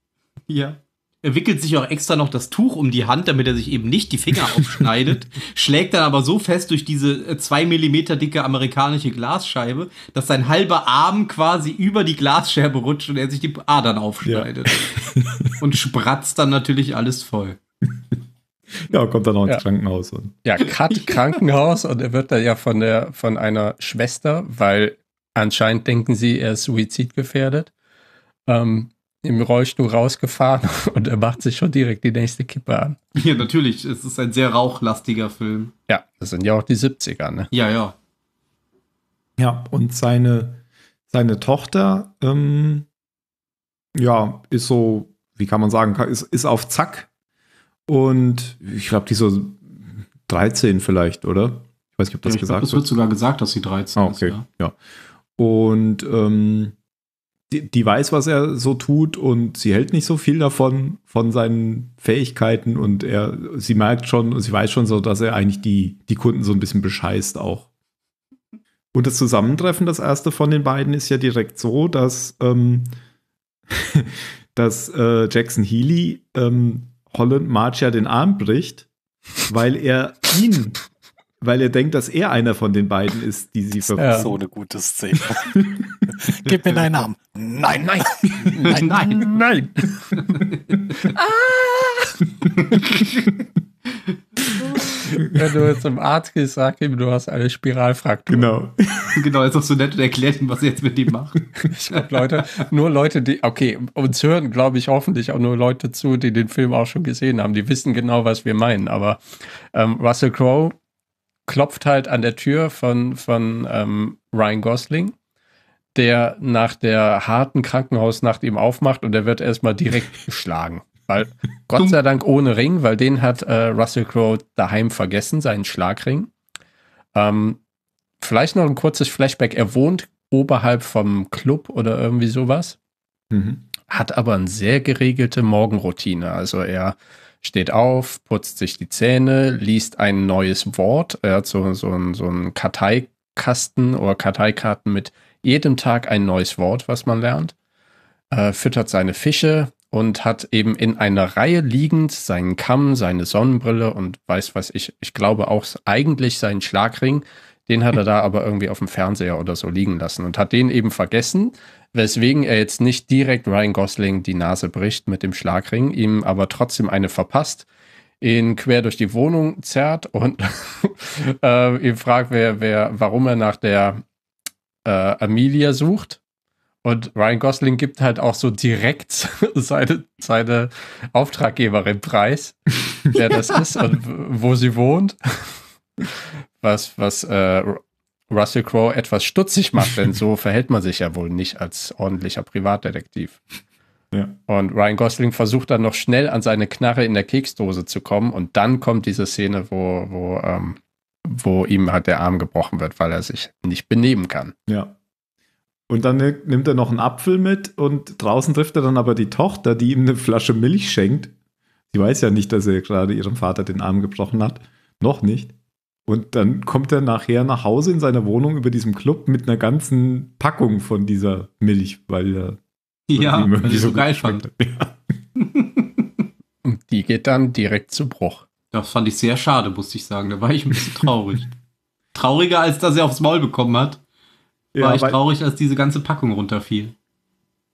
Mir. Ja. Er wickelt sich auch extra noch das Tuch um die Hand, damit er sich eben nicht die Finger aufschneidet, schlägt dann aber so fest durch diese äh, zwei Millimeter dicke amerikanische Glasscheibe, dass sein halber Arm quasi über die Glasscherbe rutscht und er sich die Adern aufschneidet. Ja. und spratzt dann natürlich alles voll. Ja, kommt dann auch ins ja. Krankenhaus. Und ja, Cut Krankenhaus und er wird da ja von, der, von einer Schwester, weil anscheinend denken sie, er ist suizidgefährdet. Ähm, im Rollstuhl rausgefahren und er macht sich schon direkt die nächste Kippe an. Ja, natürlich. Es ist ein sehr rauchlastiger Film. Ja, das sind ja auch die 70er, ne? Ja, ja. Ja, und seine, seine Tochter, ähm, ja, ist so, wie kann man sagen, ist, ist auf Zack. Und ich glaube, die so 13 vielleicht, oder? Ich weiß nicht, ob das ja, ich gesagt glaub, wird. Es wird sogar gesagt, dass sie 13 ah, okay. ist. Ja. ja. Und ähm, die, die weiß, was er so tut und sie hält nicht so viel davon, von seinen Fähigkeiten und er, sie merkt schon und sie weiß schon so, dass er eigentlich die, die Kunden so ein bisschen bescheißt auch. Und das Zusammentreffen, das erste von den beiden, ist ja direkt so, dass, ähm, dass äh, Jackson Healy ähm, Holland March ja den Arm bricht, weil er ihn, weil er denkt, dass er einer von den beiden ist, die sie verfolgt. Ja. So eine gute Szene. Gib mir deinen Namen. Nein, nein. Nein, nein. nein. Wenn ah. du zum Arzt gehst, sag ihm, du hast eine Spiralfraktur. Genau. Genau, ist doch so nett und erklärt ihm, was er jetzt mit dem macht. Ich glaube, Leute, nur Leute, die, okay, uns hören, glaube ich, hoffentlich auch nur Leute zu, die den Film auch schon gesehen haben. Die wissen genau, was wir meinen. Aber ähm, Russell Crowe klopft halt an der Tür von, von ähm, Ryan Gosling der nach der harten Krankenhausnacht ihm aufmacht und er wird erstmal direkt geschlagen. Weil, Gott sei Dank ohne Ring, weil den hat äh, Russell Crowe daheim vergessen, seinen Schlagring. Ähm, vielleicht noch ein kurzes Flashback. Er wohnt oberhalb vom Club oder irgendwie sowas, mhm. hat aber eine sehr geregelte Morgenroutine. Also er steht auf, putzt sich die Zähne, liest ein neues Wort. Er hat so, so, so einen Karteikasten oder Karteikarten mit jedem Tag ein neues Wort, was man lernt, äh, füttert seine Fische und hat eben in einer Reihe liegend seinen Kamm, seine Sonnenbrille und weiß was ich, ich glaube auch eigentlich seinen Schlagring. Den hat er da aber irgendwie auf dem Fernseher oder so liegen lassen und hat den eben vergessen, weswegen er jetzt nicht direkt Ryan Gosling die Nase bricht mit dem Schlagring, ihm aber trotzdem eine verpasst, ihn quer durch die Wohnung zerrt und äh, ihn fragt, wer, wer, warum er nach der äh, Amelia sucht. Und Ryan Gosling gibt halt auch so direkt seine, seine Auftraggeberin preis, wer das ja. ist und wo sie wohnt. Was, was äh, Russell Crowe etwas stutzig macht, denn so verhält man sich ja wohl nicht als ordentlicher Privatdetektiv. Ja. Und Ryan Gosling versucht dann noch schnell an seine Knarre in der Keksdose zu kommen und dann kommt diese Szene, wo, wo ähm, wo ihm halt der Arm gebrochen wird, weil er sich nicht benehmen kann. Ja. Und dann nimmt er noch einen Apfel mit und draußen trifft er dann aber die Tochter, die ihm eine Flasche Milch schenkt. Sie weiß ja nicht, dass er gerade ihrem Vater den Arm gebrochen hat. Noch nicht. Und dann kommt er nachher nach Hause in seiner Wohnung über diesem Club mit einer ganzen Packung von dieser Milch, weil er ja, weil so geil fand. Ja. Und die geht dann direkt zu Bruch. Das fand ich sehr schade, muss ich sagen. Da war ich ein bisschen traurig. Trauriger, als dass er aufs Maul bekommen hat, war ja, ich traurig, als diese ganze Packung runterfiel.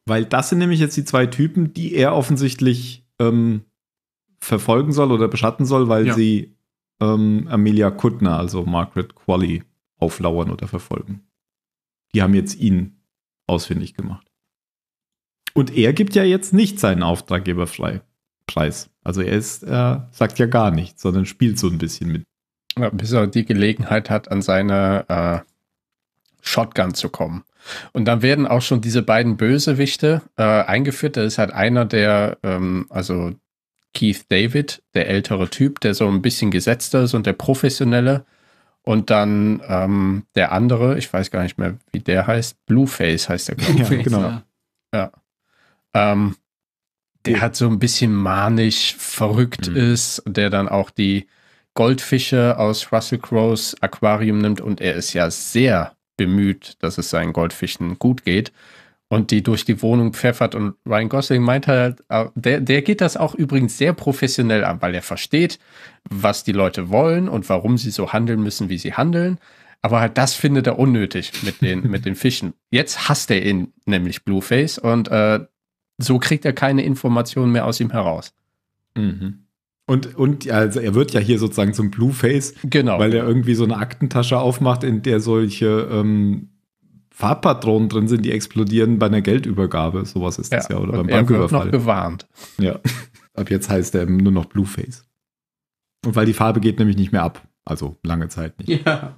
Weil das sind nämlich jetzt die zwei Typen, die er offensichtlich ähm, verfolgen soll oder beschatten soll, weil ja. sie ähm, Amelia Kuttner, also Margaret Qualley, auflauern oder verfolgen. Die haben jetzt ihn ausfindig gemacht. Und er gibt ja jetzt nicht seinen Auftraggeber frei. Preis. Also er ist, er sagt ja gar nichts, sondern spielt so ein bisschen mit. Ja, bis er die Gelegenheit hat, an seine äh, Shotgun zu kommen. Und dann werden auch schon diese beiden Bösewichte äh, eingeführt. Da ist halt einer, der, ähm, also Keith David, der ältere Typ, der so ein bisschen gesetzter ist und der professionelle. Und dann ähm, der andere, ich weiß gar nicht mehr, wie der heißt, Blueface heißt der, glaube ich. Ja, genau. Ja. Ähm, der hat so ein bisschen manisch verrückt mhm. ist, der dann auch die Goldfische aus Russell Crowes Aquarium nimmt und er ist ja sehr bemüht, dass es seinen Goldfischen gut geht und die durch die Wohnung pfeffert und Ryan Gosling meint halt, äh, der, der geht das auch übrigens sehr professionell an, weil er versteht, was die Leute wollen und warum sie so handeln müssen, wie sie handeln. Aber halt das findet er unnötig mit den, mit den Fischen. Jetzt hasst er ihn, nämlich Blueface, und äh, so kriegt er keine Informationen mehr aus ihm heraus. Mhm. Und, und also er wird ja hier sozusagen zum Blueface, genau. weil er irgendwie so eine Aktentasche aufmacht, in der solche ähm, Farbpatronen drin sind, die explodieren bei einer Geldübergabe. Sowas ist ja. das ja, oder und beim er Banküberfall. Er wird noch gewarnt. Ja, ab jetzt heißt er nur noch Blueface. Und weil die Farbe geht nämlich nicht mehr ab. Also lange Zeit nicht. Ja.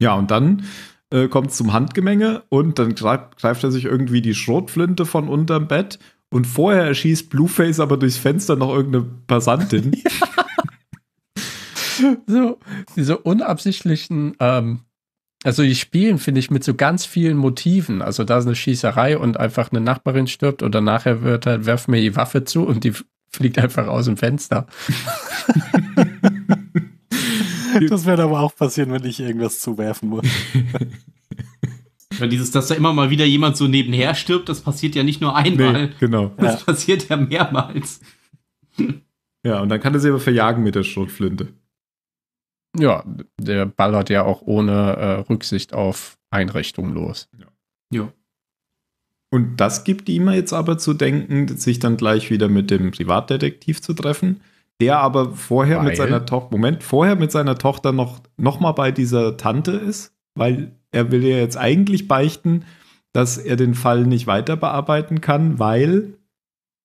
Ja, und dann äh, kommt zum Handgemenge und dann greift, greift er sich irgendwie die Schrotflinte von unterm Bett und vorher erschießt Blueface aber durchs Fenster noch irgendeine Passantin. ja. so, diese unabsichtlichen, ähm, also die spielen, finde ich, mit so ganz vielen Motiven. Also da ist eine Schießerei und einfach eine Nachbarin stirbt oder nachher wird halt, werf mir die Waffe zu und die fliegt einfach aus dem Fenster. das wird aber auch passieren, wenn ich irgendwas zuwerfen muss. Weil dieses, dass da immer mal wieder jemand so nebenher stirbt, das passiert ja nicht nur einmal. Nee, genau. Das ja. passiert ja mehrmals. Ja, und dann kann er sie aber verjagen mit der Schrotflinte. Ja, der ballert ja auch ohne äh, Rücksicht auf Einrichtung los. Ja. ja. Und das gibt ihm jetzt aber zu denken, sich dann gleich wieder mit dem Privatdetektiv zu treffen der aber vorher weil? mit seiner Tochter, Moment, vorher mit seiner Tochter noch, noch mal bei dieser Tante ist, weil er will ja jetzt eigentlich beichten, dass er den Fall nicht weiter bearbeiten kann, weil,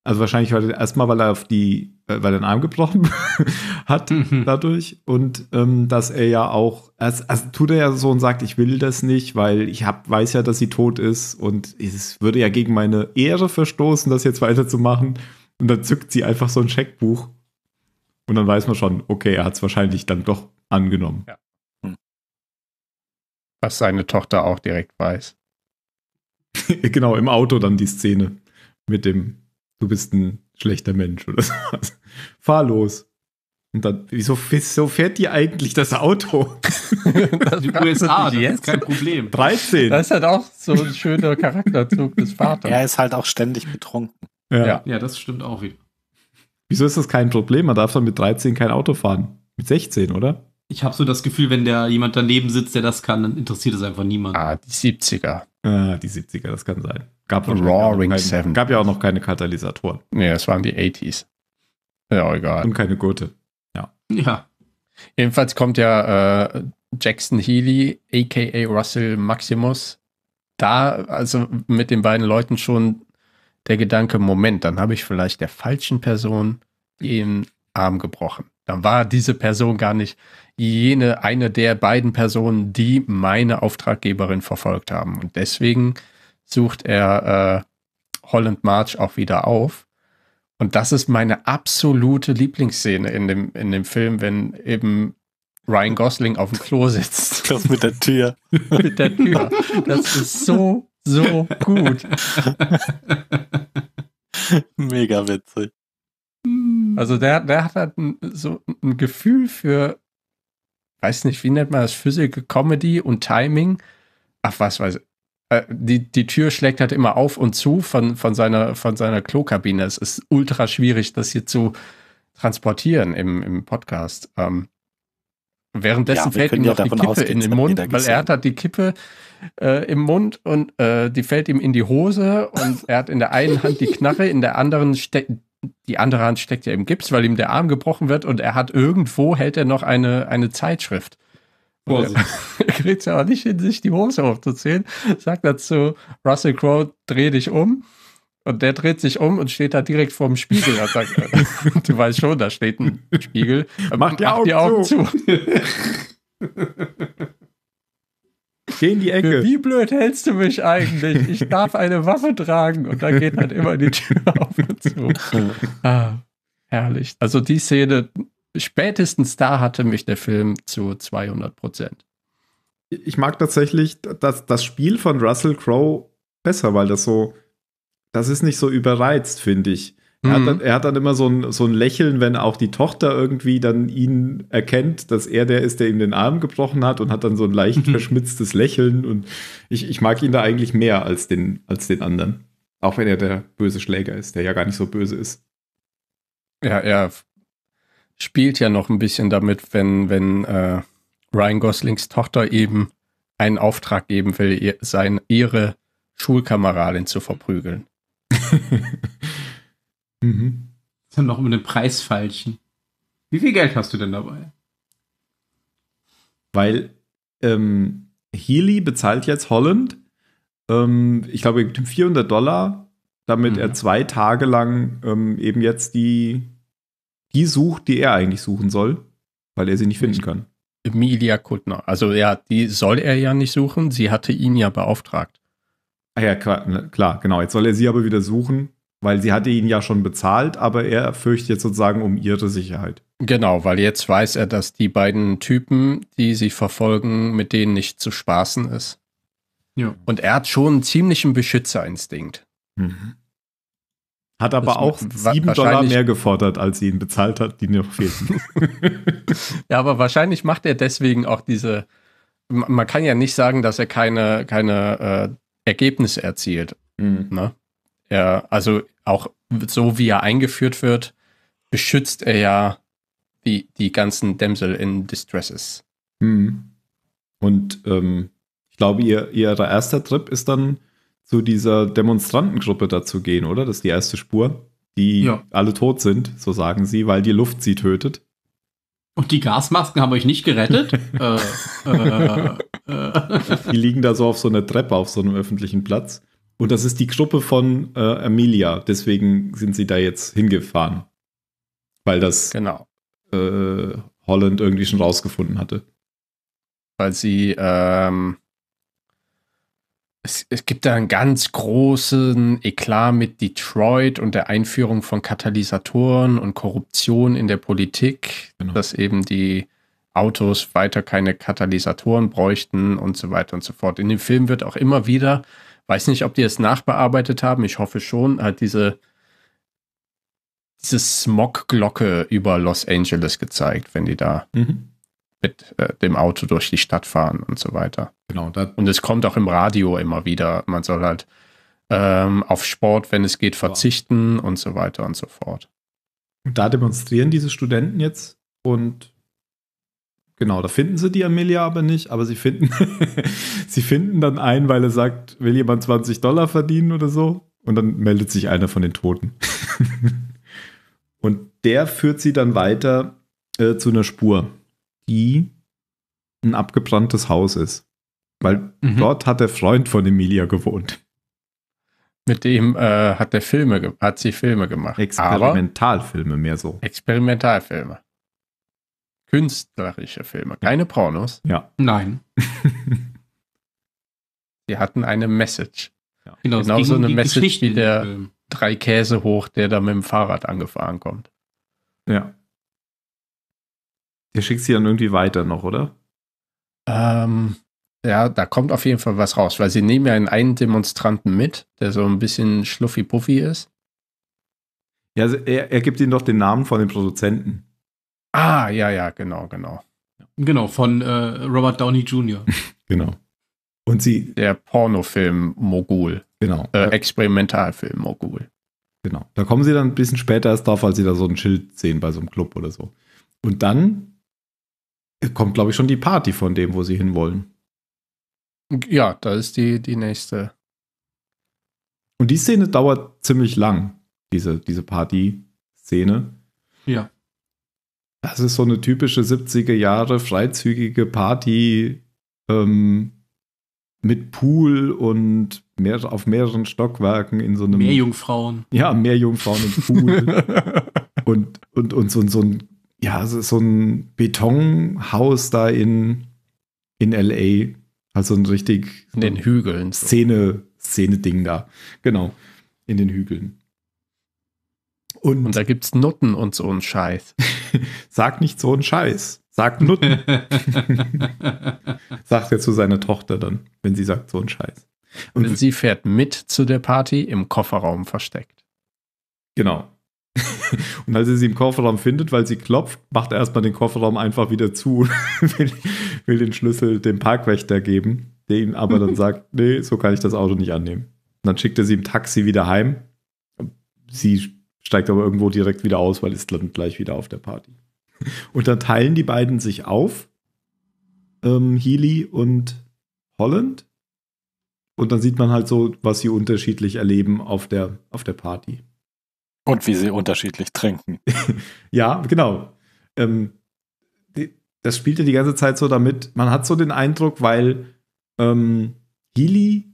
also wahrscheinlich erstmal, weil er auf die, äh, weil er den Arm gebrochen hat mhm. dadurch und ähm, dass er ja auch, also, also, tut er ja so und sagt, ich will das nicht, weil ich hab, weiß ja, dass sie tot ist und es würde ja gegen meine Ehre verstoßen, das jetzt weiterzumachen. Und dann zückt sie einfach so ein Scheckbuch und dann weiß man schon, okay, er hat es wahrscheinlich dann doch angenommen. Ja. Hm. Was seine Tochter auch direkt weiß. genau, im Auto dann die Szene mit dem, du bist ein schlechter Mensch oder sowas. Fahr los. Und dann, wieso, wieso fährt die eigentlich das Auto? die USA, die jetzt? kein Problem. 13. Das ist halt auch so ein schöner Charakterzug des Vaters. Er ist halt auch ständig betrunken. Ja, ja. ja das stimmt auch wieder. Wieso ist das kein Problem? Man darf dann mit 13 kein Auto fahren. Mit 16, oder? Ich habe so das Gefühl, wenn da jemand daneben sitzt, der das kann, dann interessiert es einfach niemand. Ah, die 70er. Ah, die 70er, das kann sein. Gab Roaring kein, Seven. Gab ja auch noch keine Katalysatoren. Nee, das waren die 80s. Ja, egal. Und keine Gurte. Ja. Ja. Jedenfalls kommt ja äh, Jackson Healy, aka Russell Maximus, da also mit den beiden Leuten schon der Gedanke, Moment, dann habe ich vielleicht der falschen Person den Arm gebrochen. Dann war diese Person gar nicht jene, eine der beiden Personen, die meine Auftraggeberin verfolgt haben. Und deswegen sucht er äh, Holland March auch wieder auf. Und das ist meine absolute Lieblingsszene in dem, in dem Film, wenn eben Ryan Gosling auf dem Klo sitzt. Ich glaube, mit der Tür. mit der Tür. Das ist so so gut. Mega witzig. Also der, der hat halt ein, so ein Gefühl für, weiß nicht, wie nennt man das, Physik, Comedy und Timing. Ach, was weiß ich. Äh, die, die Tür schlägt halt immer auf und zu von, von seiner, von seiner Klokabine. Es ist ultra schwierig, das hier zu transportieren im, im Podcast. Ähm, währenddessen ja, fällt ihm ja noch die Kippe in den Mund, weil er hat halt die Kippe äh, im Mund und äh, die fällt ihm in die Hose und er hat in der einen Hand die Knarre, in der anderen steckt die andere Hand steckt ja im Gips, weil ihm der Arm gebrochen wird und er hat irgendwo hält er noch eine, eine Zeitschrift. Er kriegt es ja auch nicht hin, sich die Hose aufzuziehen. Sagt dazu Russell Crowe, dreh dich um. Und der dreht sich um und steht da direkt vorm Spiegel. Er sagt, du weißt schon, da steht ein Spiegel. Mach die, Mach Augen, die Augen zu. zu. Geh in die Ecke. Wie blöd hältst du mich eigentlich? Ich darf eine Waffe tragen. Und da geht halt immer die Tür auf und zu. Ah, herrlich. Also die Szene, spätestens da hatte mich der Film zu 200 Prozent. Ich mag tatsächlich das, das Spiel von Russell Crowe besser, weil das so, das ist nicht so überreizt, finde ich. Er, hat dann, mhm. er, hat dann, immer so ein, so ein Lächeln, wenn auch die Tochter irgendwie dann ihn erkennt, dass er der ist, der ihm den Arm gebrochen hat und hat dann so ein leicht mhm. verschmitztes Lächeln. Und ich, ich mag ihn da eigentlich mehr als den, als den anderen. Auch wenn er der böse Schläger ist, der ja gar nicht so böse ist. Ja, er spielt ja noch ein bisschen damit, wenn, wenn äh, Ryan Goslings Tochter eben einen Auftrag geben will, ihr, sein, ihre Schulkameradin zu verprügeln. Mhm. Dann noch um den Preis feilschen. Wie viel Geld hast du denn dabei? Weil ähm, Healy bezahlt jetzt Holland, ähm, ich glaube, 400 Dollar, damit mhm. er zwei Tage lang ähm, eben jetzt die, die sucht, die er eigentlich suchen soll, weil er sie nicht finden kann. Emilia Kuttner. Also ja, die soll er ja nicht suchen. Sie hatte ihn ja beauftragt. Ah ja, klar, klar, genau. Jetzt soll er sie aber wieder suchen, weil sie hatte ihn ja schon bezahlt, aber er fürchtet jetzt sozusagen um ihre Sicherheit. Genau, weil jetzt weiß er, dass die beiden Typen, die sie verfolgen, mit denen nicht zu spaßen ist. Ja. Und er hat schon einen ziemlichen Beschützerinstinkt. Mhm. Hat aber das auch sieben Dollar mehr gefordert, als sie ihn bezahlt hat, die noch fehlten. ja, aber wahrscheinlich macht er deswegen auch diese. Man kann ja nicht sagen, dass er keine, keine äh, Ergebnisse erzielt. Mhm. Ne? Er, also auch so wie er eingeführt wird, beschützt er ja die, die ganzen Dämsel in Distresses. Hm. Und ähm, ich glaube, ihr, ihr erster Trip ist dann zu dieser Demonstrantengruppe dazu gehen, oder? Das ist die erste Spur, die ja. alle tot sind, so sagen sie, weil die Luft sie tötet. Und die Gasmasken haben euch nicht gerettet? äh, äh, äh. Die liegen da so auf so einer Treppe auf so einem öffentlichen Platz. Und das ist die Gruppe von äh, Amelia. Deswegen sind sie da jetzt hingefahren. Weil das genau. äh, Holland irgendwie schon rausgefunden hatte. Weil sie, ähm, es, es, gibt da einen ganz großen Eklat mit Detroit und der Einführung von Katalysatoren und Korruption in der Politik, genau. dass eben die Autos weiter keine Katalysatoren bräuchten und so weiter und so fort. In dem Film wird auch immer wieder Weiß nicht, ob die es nachbearbeitet haben. Ich hoffe schon. Hat diese, diese Smog-Glocke über Los Angeles gezeigt, wenn die da mhm. mit äh, dem Auto durch die Stadt fahren und so weiter. Genau. Und es kommt auch im Radio immer wieder. Man soll halt ähm, auf Sport, wenn es geht, verzichten wow. und so weiter und so fort. Da demonstrieren diese Studenten jetzt und Genau, da finden sie die Amelia aber nicht, aber sie finden, sie finden dann einen, weil er sagt, will jemand 20 Dollar verdienen oder so? Und dann meldet sich einer von den Toten. und der führt sie dann weiter äh, zu einer Spur, die ein abgebranntes Haus ist. Weil mhm. dort hat der Freund von Emilia gewohnt. Mit dem äh, hat der Filme, hat sie Filme gemacht. Experimentalfilme mehr so. Experimentalfilme künstlerische Filme, keine Pornos. Ja. Nein. Sie hatten eine Message. Ja. Genau, genau so eine Message wie der drei Käse hoch, der da mit dem Fahrrad angefahren kommt. Ja. Der schickt sie dann irgendwie weiter noch, oder? Ähm, ja, da kommt auf jeden Fall was raus, weil sie nehmen ja einen Demonstranten mit, der so ein bisschen schluffi-puffi ist. Ja, also er, er gibt ihnen doch den Namen von dem Produzenten. Ah, ja, ja, genau, genau. Genau, von äh, Robert Downey Jr. genau. Und sie. Der Pornofilm Mogul. Genau. Äh, Experimentalfilm Mogul. Genau. Da kommen sie dann ein bisschen später erst drauf, als sie da so ein Schild sehen bei so einem Club oder so. Und dann kommt, glaube ich, schon die Party von dem, wo sie hinwollen. Ja, da ist die, die nächste. Und die Szene dauert ziemlich lang, diese, diese Party-Szene. Ja. Das ist so eine typische 70er Jahre freizügige Party ähm, mit Pool und mehr, auf mehreren Stockwerken in so einem. Mehr Jungfrauen. Ja, mehr Jungfrauen im Pool. und, und, und so, so ein, ja, so ein Betonhaus da in, in LA. Also ein richtig. In den Hügeln. Szene, Szene-Ding da. Genau. In den Hügeln. Und, und da gibt es Nutten und so einen Scheiß. Sag nicht so einen Scheiß. Sag Nutten. sagt er zu seiner Tochter dann, wenn sie sagt so einen Scheiß. Und, und sie fährt mit zu der Party im Kofferraum versteckt. Genau. Und als er sie im Kofferraum findet, weil sie klopft, macht er erstmal den Kofferraum einfach wieder zu, will, will, den Schlüssel dem Parkwächter geben, der ihm aber dann sagt, nee, so kann ich das Auto nicht annehmen. Und dann schickt er sie im Taxi wieder heim. Sie steigt aber irgendwo direkt wieder aus, weil ist dann gleich wieder auf der Party. Und dann teilen die beiden sich auf, ähm, Healy und Holland. Und dann sieht man halt so, was sie unterschiedlich erleben auf der, auf der Party. Und wie sie unterschiedlich trinken. ja, genau. Ähm, die, das spielt ja die ganze Zeit so damit, man hat so den Eindruck, weil ähm, Healy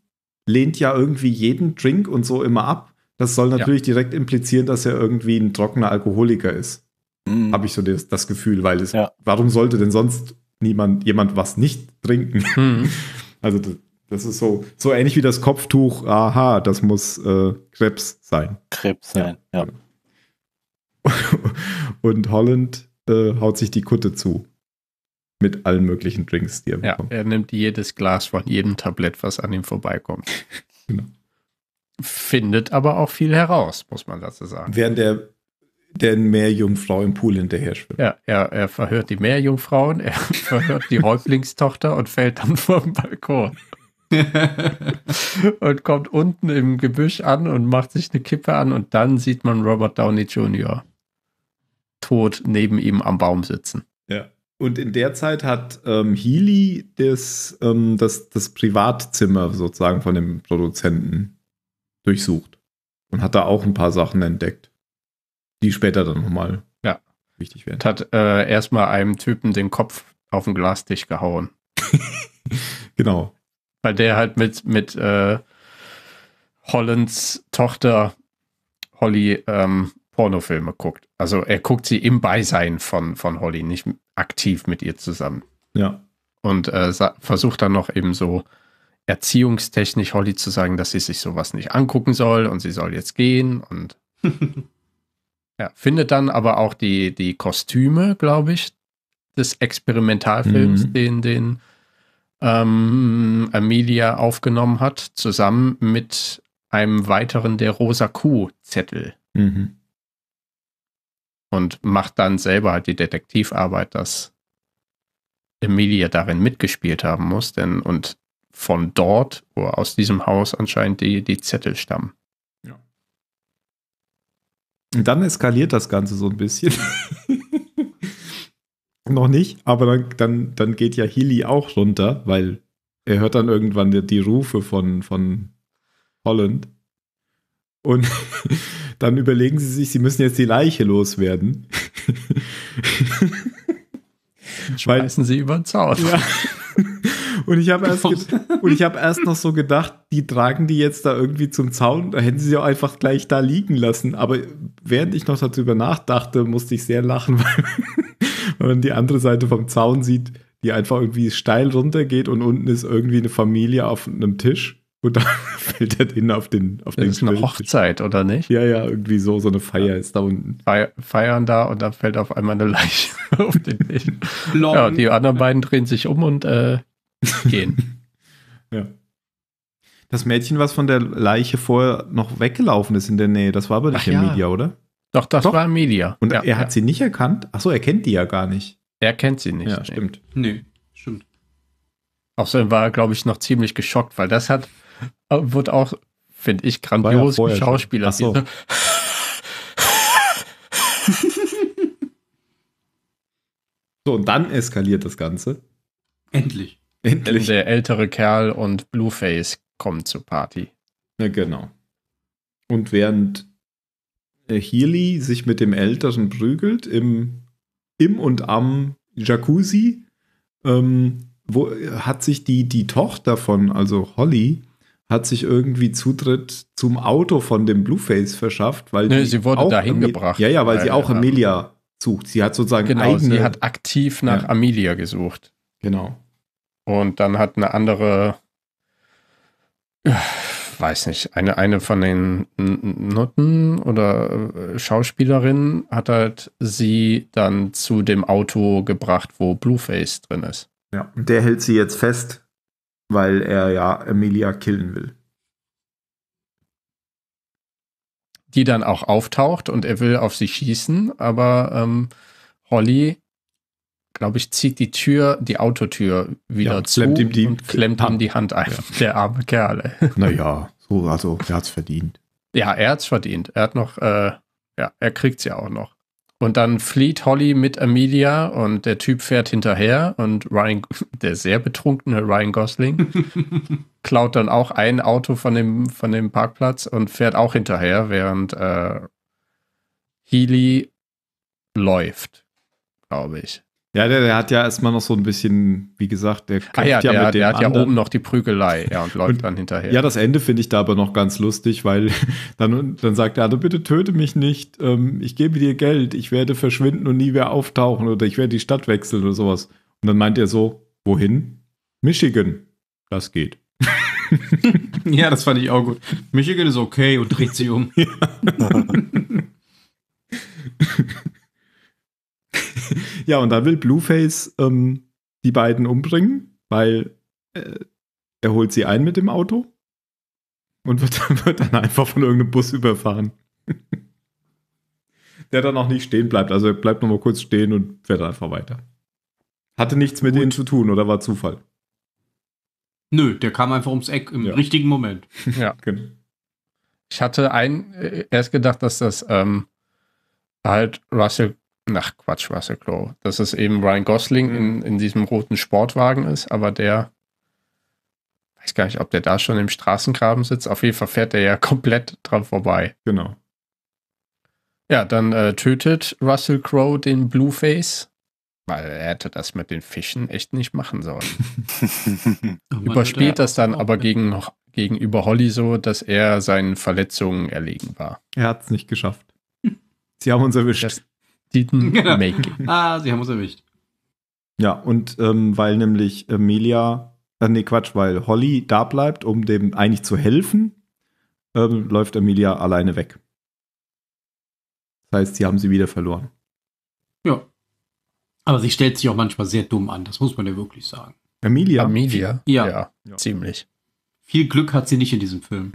lehnt ja irgendwie jeden Drink und so immer ab das soll natürlich ja. direkt implizieren, dass er irgendwie ein trockener Alkoholiker ist. Mhm. Habe ich so das, das Gefühl, weil es, ja. warum sollte denn sonst niemand, jemand was nicht trinken? Mhm. Also das, das, ist so, so ähnlich wie das Kopftuch, aha, das muss äh, Krebs sein. Krebs sein, ja. ja. Und Holland äh, haut sich die Kutte zu. Mit allen möglichen Drinks, die er bekommt. er nimmt jedes Glas von jedem Tablett, was an ihm vorbeikommt. genau findet aber auch viel heraus, muss man dazu sagen. Während der, der Meerjungfrau im Pool hinterher schwimmt. Ja, er, er verhört die Meerjungfrauen, er verhört die Häuptlingstochter und fällt dann vor dem Balkon. und kommt unten im Gebüsch an und macht sich eine Kippe an und dann sieht man Robert Downey Jr. tot neben ihm am Baum sitzen. Ja. Und in der Zeit hat ähm, Healy das, ähm, das, das Privatzimmer sozusagen von dem Produzenten durchsucht und hat da auch ein paar Sachen entdeckt, die später dann nochmal ja. wichtig werden. Hat äh, erstmal einem Typen den Kopf auf den Glastisch gehauen. genau. Weil der halt mit, mit äh, Hollands Tochter Holly ähm, Pornofilme guckt. Also er guckt sie im Beisein von, von Holly, nicht aktiv mit ihr zusammen. Ja. Und äh, versucht dann noch eben so erziehungstechnisch Holly zu sagen, dass sie sich sowas nicht angucken soll und sie soll jetzt gehen und ja, findet dann aber auch die, die Kostüme, glaube ich, des Experimentalfilms, mhm. den, den ähm, Amelia aufgenommen hat, zusammen mit einem weiteren der Rosa Kuh-Zettel. Mhm. Und macht dann selber halt die Detektivarbeit, dass Emilia darin mitgespielt haben muss, denn und von dort oder aus diesem Haus anscheinend die, die Zettel stammen. Ja. Und dann eskaliert das Ganze so ein bisschen. Noch nicht, aber dann, dann, dann geht ja Healy auch runter, weil er hört dann irgendwann die, die Rufe von, von Holland. Und dann überlegen sie sich, sie müssen jetzt die Leiche loswerden. Schmeißen weil, sie über den Zaun. Ja. und ich habe erst, hab erst noch so gedacht, die tragen die jetzt da irgendwie zum Zaun, da hätten sie sie auch einfach gleich da liegen lassen. Aber während ich noch darüber nachdachte, musste ich sehr lachen, weil man die andere Seite vom Zaun sieht, die einfach irgendwie steil runtergeht und unten ist irgendwie eine Familie auf einem Tisch und dann fällt er den auf den auf das den ist eine Hochzeit, oder nicht? Ja, ja, irgendwie so, so eine Feier ja. ist da unten. feiern da und dann fällt auf einmal eine Leiche auf den Tisch. ja, die anderen beiden drehen sich um und äh, gehen. ja. Das Mädchen, was von der Leiche vorher noch weggelaufen ist in der Nähe, das war aber nicht Ach, Emilia, ja. oder? Doch, das Doch. war Media. Und ja, er hat sie nicht erkannt? Achso, er kennt die ja gar nicht. Er kennt sie nicht. Ja, nee. stimmt. Nö, nee, stimmt. Außerdem war er, glaube ich, noch ziemlich geschockt, weil das hat, wird auch, finde ich, grandios ja Schauspieler. So. Also- so, und dann eskaliert das Ganze. Endlich. Endlich. Der ältere Kerl und Blueface kommen zur Party. Ja, genau. Und während äh, Healy sich mit dem Älteren prügelt im, im und am Jacuzzi, ähm, wo, hat sich die, die Tochter von, also Holly, hat sich irgendwie Zutritt zum Auto von dem Blueface verschafft, weil nee, sie wurde dahin Amelia, gebracht. Ja, ja, weil, weil sie auch ja. Amelia sucht. Sie hat sozusagen genau, eigene. Sie hat aktiv nach ja. Amelia gesucht. Genau. Und dann hat eine andere, äh, weiß nicht, eine, eine von den Noten oder äh, Schauspielerinnen hat halt sie dann zu dem Auto gebracht, wo Blueface drin ist. Ja, und der hält sie jetzt fest weil er ja Emilia killen will. Die dann auch auftaucht und er will auf sie schießen, aber ähm, Holly, glaube ich, zieht die Tür, die Autotür wieder ja, zu ihm die, und klemmt ihm die Hand ein. Ja. Der arme Kerl. Naja, so, also er hat's verdient. Ja, er hat's verdient. Er hat noch, äh, ja, er kriegt's ja auch noch. Und dann flieht Holly mit Amelia und der Typ fährt hinterher und Ryan, der sehr betrunkene Ryan Gosling, klaut dann auch ein Auto von dem, von dem Parkplatz und fährt auch hinterher, während äh, Healy läuft, glaube ich. Ja, der, der, hat ja erstmal noch so ein bisschen, wie gesagt, der kämpft ah, ja, ja der, mit der hat anderen. ja oben noch die Prügelei ja, und läuft und, dann hinterher. Ja, das Ende finde ich da aber noch ganz lustig, weil dann, dann sagt er, andere, also bitte töte mich nicht, ähm, ich gebe dir Geld, ich werde verschwinden und nie mehr auftauchen oder ich werde die Stadt wechseln oder sowas. Und dann meint er so, wohin? Michigan. Das geht. ja, das fand ich auch gut. Michigan ist okay und dreht sich um. Ja. Ja, und dann will Blueface ähm, die beiden umbringen, weil äh, er holt sie ein mit dem Auto und wird, wird dann einfach von irgendeinem Bus überfahren. Der dann auch nicht stehen bleibt. Also er bleibt nochmal kurz stehen und fährt einfach weiter. Hatte nichts mit Gut. ihnen zu tun oder war Zufall? Nö, der kam einfach ums Eck im ja. richtigen Moment. Ja, genau. Ich hatte ein, äh, erst gedacht, dass das ähm, halt Russell Ach Quatsch, Russell Crowe. Dass es eben Ryan Gosling mhm. in, in diesem roten Sportwagen ist, aber der, weiß gar nicht, ob der da schon im Straßengraben sitzt. Auf jeden Fall fährt der ja komplett dran vorbei. Genau. Ja, dann äh, tötet Russell Crowe den Blueface, weil er hätte das mit den Fischen echt nicht machen sollen. Überspielt das dann aber gegen, gegenüber Holly so, dass er seinen Verletzungen erlegen war. Er hat es nicht geschafft. Sie haben uns erwischt. Das, didn't genau. make it. Ah, sie haben uns erwischt. Ja, und ähm, weil nämlich Emilia, äh, nee, Quatsch, weil Holly da bleibt, um dem eigentlich zu helfen, ähm, läuft Emilia alleine weg. Das heißt, sie haben sie wieder verloren. Ja. Aber sie stellt sich auch manchmal sehr dumm an, das muss man ja wirklich sagen. Emilia? Amelia? Ja. ja, ja. ziemlich. Viel Glück hat sie nicht in diesem Film.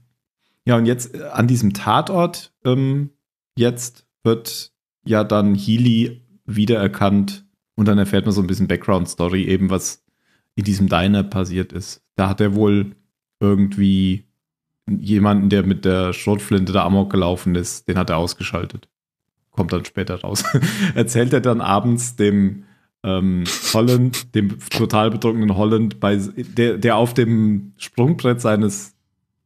ja, und jetzt äh, an diesem Tatort, ähm, jetzt wird ja dann Healy wiedererkannt und dann erfährt man so ein bisschen Background-Story, eben was in diesem Diner passiert ist. Da hat er wohl irgendwie jemanden, der mit der Schrotflinte da Amok gelaufen ist, den hat er ausgeschaltet. Kommt dann später raus. Erzählt er dann abends dem ähm, Holland, dem total betrunkenen Holland, bei, der, der auf dem Sprungbrett seines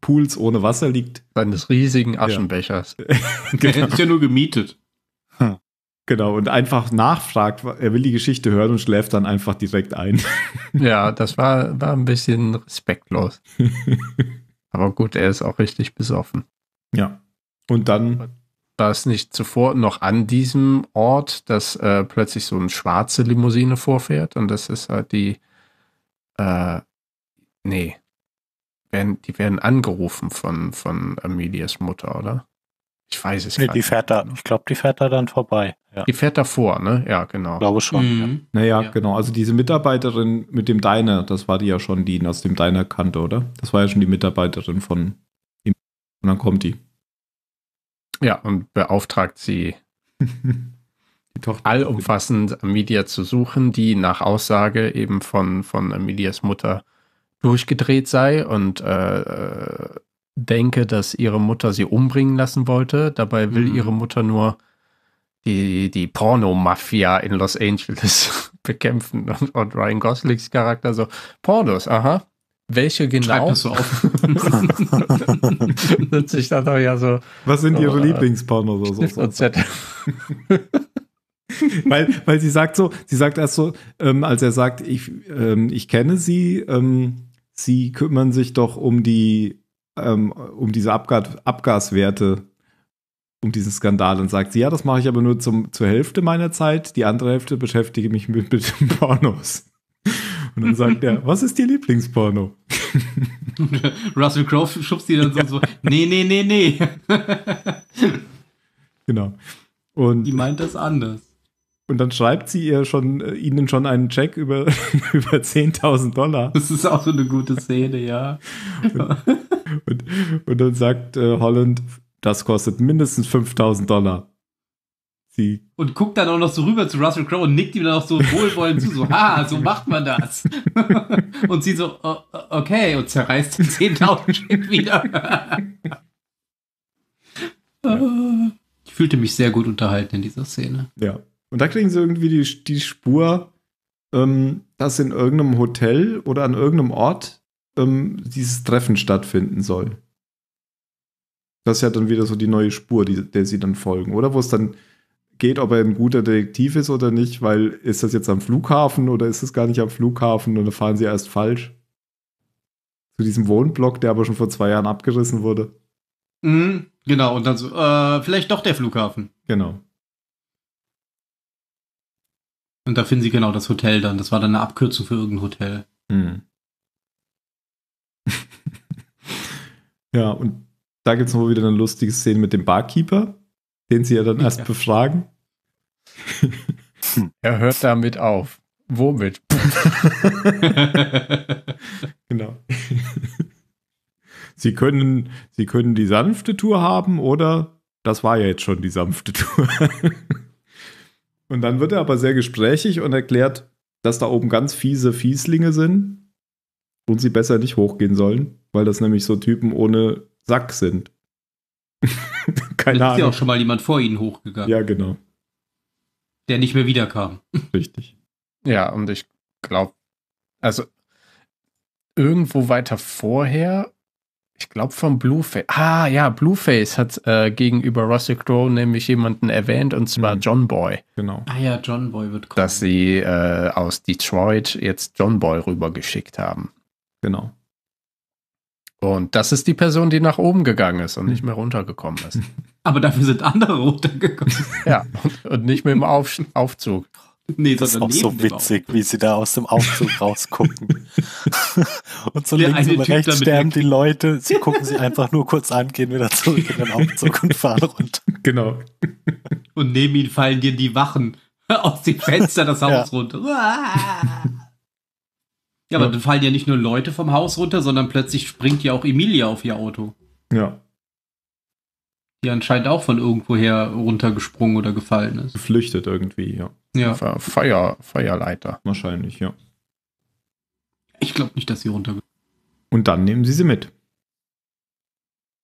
Pools ohne Wasser liegt. Seines riesigen Aschenbechers. Ja. genau. Der ist ja nur gemietet. Hm. Genau, und einfach nachfragt, er will die Geschichte hören und schläft dann einfach direkt ein. Ja, das war, war ein bisschen respektlos. Aber gut, er ist auch richtig besoffen. Ja. Und dann. War es nicht zuvor noch an diesem Ort, dass äh, plötzlich so eine schwarze Limousine vorfährt und das ist halt die. Äh, nee. die werden angerufen von, von Amelias Mutter, oder? Ich weiß es nee, gar die nicht. Fährt da, ich glaube, die fährt da dann vorbei. Ja. Die fährt davor, ne? Ja, genau. Ich glaube schon. Mhm. Ja. Naja, ja. genau. Also diese Mitarbeiterin mit dem Deiner, das war die ja schon, die aus dem Deiner kannte, oder? Das war ja schon die Mitarbeiterin von ihm. Und dann kommt die. Ja, und beauftragt sie, die Tochter allumfassend Amelia zu suchen, die nach Aussage eben von, von Amelias Mutter durchgedreht sei und äh, äh denke, dass ihre Mutter sie umbringen lassen wollte. Dabei will mhm. ihre Mutter nur die, die Pornomafia in Los Angeles bekämpfen und, und, Ryan Goslings Charakter so, Pornos, aha. Welche genau? Schreib das so auf. ich dann doch ja so. Was sind so, Ihre äh, Lieblingspornos? oder so, so. weil, weil sie sagt so, sie sagt erst so, ähm, als er sagt, ich, ähm, ich kenne sie, ähm, sie kümmern sich doch um die ähm, um diese Abgas Abgaswerte, um diesen Skandal und sagt sie, ja, das mache ich aber nur zum, zur Hälfte meiner Zeit, die andere Hälfte beschäftige mich mit, mit Pornos. Und dann sagt er, was ist dir Lieblingsporno? Russell Crowe schubst die dann so, ja. so, nee, nee, nee, nee. genau. Und die meint das anders. Und dann schreibt sie ihr schon, äh, ihnen schon einen Check über, über 10.000 Dollar. Das ist auch so eine gute Szene, ja. und, und, und, dann sagt äh, Holland, das kostet mindestens 5.000 Dollar. Sie. Und guckt dann auch noch so rüber zu Russell Crowe und nickt ihm dann auch so wohlwollend zu, so, ha, so macht man das. und sie so, okay, und zerreißt den 10.000 Check wieder. ja. Ich fühlte mich sehr gut unterhalten in dieser Szene. Ja. Und da kriegen sie irgendwie die, die Spur, ähm, dass in irgendeinem Hotel oder an irgendeinem Ort ähm, dieses Treffen stattfinden soll. Das ist ja dann wieder so die neue Spur, die, der sie dann folgen, oder? Wo es dann geht, ob er ein guter Detektiv ist oder nicht, weil ist das jetzt am Flughafen oder ist es gar nicht am Flughafen und da fahren sie erst falsch. Zu diesem Wohnblock, der aber schon vor zwei Jahren abgerissen wurde. Mhm, genau, und dann so, äh, vielleicht doch der Flughafen. Genau. Und da finden sie genau das Hotel dann. Das war dann eine Abkürzung für irgendein Hotel. Hm. ja, und da gibt es noch wieder eine lustige Szene mit dem Barkeeper, den sie ja dann erst befragen. Hm. er hört damit auf. Womit? genau. Sie können, Sie können die sanfte Tour haben oder das war ja jetzt schon die sanfte Tour. Und dann wird er aber sehr gesprächig und erklärt, dass da oben ganz fiese Fieslinge sind und sie besser nicht hochgehen sollen, weil das nämlich so Typen ohne Sack sind. Keine da Ahnung. Ist ja auch schon mal jemand vor ihnen hochgegangen. Ja, genau. Der nicht mehr wiederkam. Richtig. Ja, und ich glaube, also irgendwo weiter vorher ich glaube von Blueface. Ah ja, Blueface hat äh, gegenüber Russell Crowe nämlich jemanden erwähnt und zwar mhm. John Boy. Genau. Ah ja, John Boy wird kommen. Dass sie äh, aus Detroit jetzt John Boy rübergeschickt haben. Genau. Und das ist die Person, die nach oben gegangen ist und hm. nicht mehr runtergekommen ist. Aber dafür sind andere runtergekommen. ja, und, und nicht mehr im Aufzug. Nee, das ist auch so witzig, wie sie da aus dem Aufzug rausgucken. und so links und rechts sterben die Leute. Sie gucken sie einfach nur kurz an, gehen wieder zurück in den Aufzug und fahren runter. Genau. Und neben ihnen fallen dir die Wachen aus dem Fenster das Haus ja. runter. Ja, aber ja. dann fallen ja nicht nur Leute vom Haus runter, sondern plötzlich springt ja auch Emilia auf ihr Auto. Ja die anscheinend auch von irgendwoher runtergesprungen oder gefallen ist. Geflüchtet irgendwie, ja. Ja. Feuer, Feuerleiter. Wahrscheinlich, ja. Ich glaube nicht, dass sie runtergesprungen Und dann nehmen sie sie mit.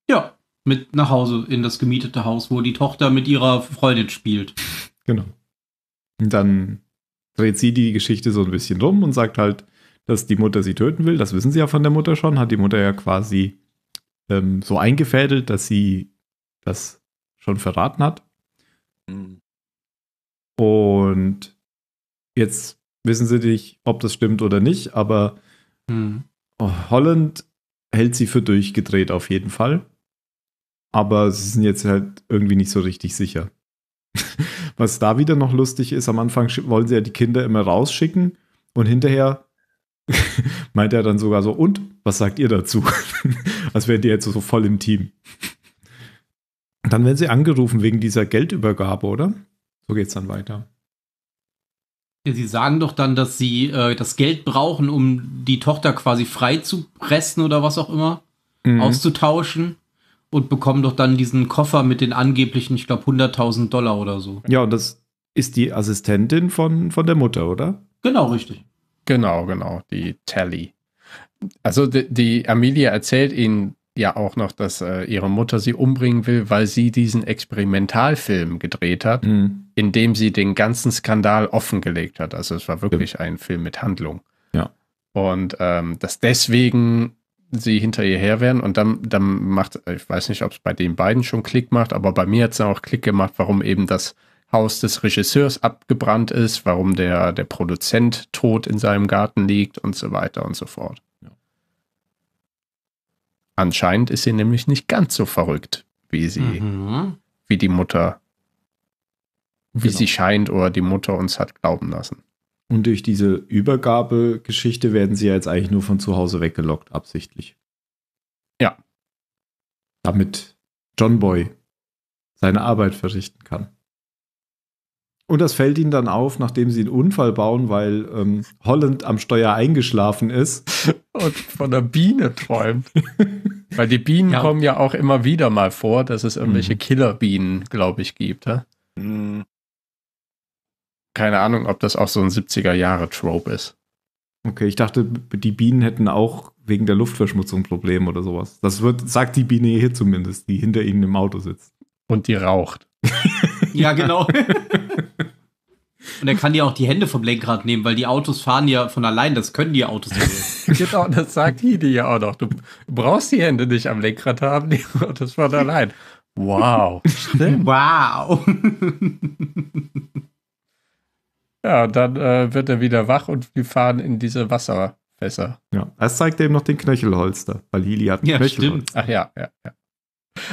Ja, mit nach Hause in das gemietete Haus, wo die Tochter mit ihrer Freundin spielt. Genau. Und dann dreht sie die Geschichte so ein bisschen rum und sagt halt, dass die Mutter sie töten will. Das wissen sie ja von der Mutter schon. Hat die Mutter ja quasi ähm, so eingefädelt, dass sie das schon verraten hat. Mhm. Und jetzt wissen sie nicht, ob das stimmt oder nicht, aber mhm. Holland hält sie für durchgedreht auf jeden Fall. Aber sie sind jetzt halt irgendwie nicht so richtig sicher. Was da wieder noch lustig ist, am Anfang wollen sie ja die Kinder immer rausschicken und hinterher meint er dann sogar so, und was sagt ihr dazu? Als wären die jetzt so voll im Team dann werden sie angerufen wegen dieser Geldübergabe, oder? So geht es dann weiter. Sie sagen doch dann, dass sie äh, das Geld brauchen, um die Tochter quasi freizupressen oder was auch immer, mhm. auszutauschen und bekommen doch dann diesen Koffer mit den angeblichen, ich glaube, 100.000 Dollar oder so. Ja, und das ist die Assistentin von, von der Mutter, oder? Genau, richtig. Genau, genau, die Tally. Also die, die Amelia erzählt ihnen ja auch noch, dass äh, ihre Mutter sie umbringen will, weil sie diesen Experimentalfilm gedreht hat, mhm. in dem sie den ganzen Skandal offengelegt hat. Also es war wirklich ja. ein Film mit Handlung. Ja. Und ähm, dass deswegen sie hinter ihr her werden und dann, dann macht, ich weiß nicht, ob es bei den beiden schon Klick macht, aber bei mir hat es auch Klick gemacht, warum eben das Haus des Regisseurs abgebrannt ist, warum der, der Produzent tot in seinem Garten liegt und so weiter und so fort. Anscheinend ist sie nämlich nicht ganz so verrückt, wie sie, mhm. wie die Mutter, wie genau. sie scheint oder die Mutter uns hat glauben lassen. Und durch diese Übergabegeschichte werden sie ja jetzt eigentlich nur von zu Hause weggelockt, absichtlich. Ja. Damit John Boy seine Arbeit verrichten kann. Und das fällt ihnen dann auf, nachdem sie einen Unfall bauen, weil ähm, Holland am Steuer eingeschlafen ist und von der Biene träumt. Weil die Bienen ja. kommen ja auch immer wieder mal vor, dass es irgendwelche mhm. Killerbienen, glaube ich, gibt. Ja? Mhm. Keine Ahnung, ob das auch so ein 70er-Jahre-Trope ist. Okay, ich dachte, die Bienen hätten auch wegen der Luftverschmutzung Probleme oder sowas. Das wird, sagt die Biene hier zumindest, die hinter ihnen im Auto sitzt. Und die raucht. ja, genau. Und er kann ja auch die Hände vom Lenkrad nehmen, weil die Autos fahren ja von allein, das können die Autos nicht. genau, das sagt Hidi ja auch noch. Du brauchst die Hände nicht am Lenkrad haben, die Autos fahren allein. Wow. wow. ja, und dann äh, wird er wieder wach und wir fahren in diese Wasserfässer. Ja, das zeigt eben noch den Knöchelholster, weil Hili hat einen ja, Knöchelholster. Stimmt. Ach ja, ja, ja.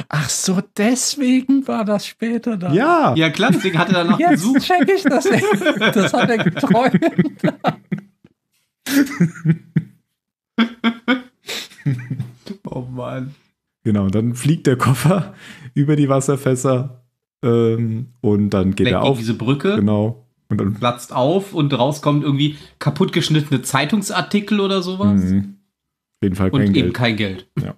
Ach so, deswegen war das später da. Ja. Ja, klar, deswegen hat er danach Jetzt gesucht. check ich das nicht. Das hat er geträumt. oh Mann. Genau, und dann fliegt der Koffer über die Wasserfässer ähm, und dann geht Weg er auf. diese Brücke. Genau. Und dann platzt auf und raus kommt irgendwie kaputtgeschnittene Zeitungsartikel oder sowas. Mhm. Auf jeden Fall kein und Geld. eben kein Geld. Ja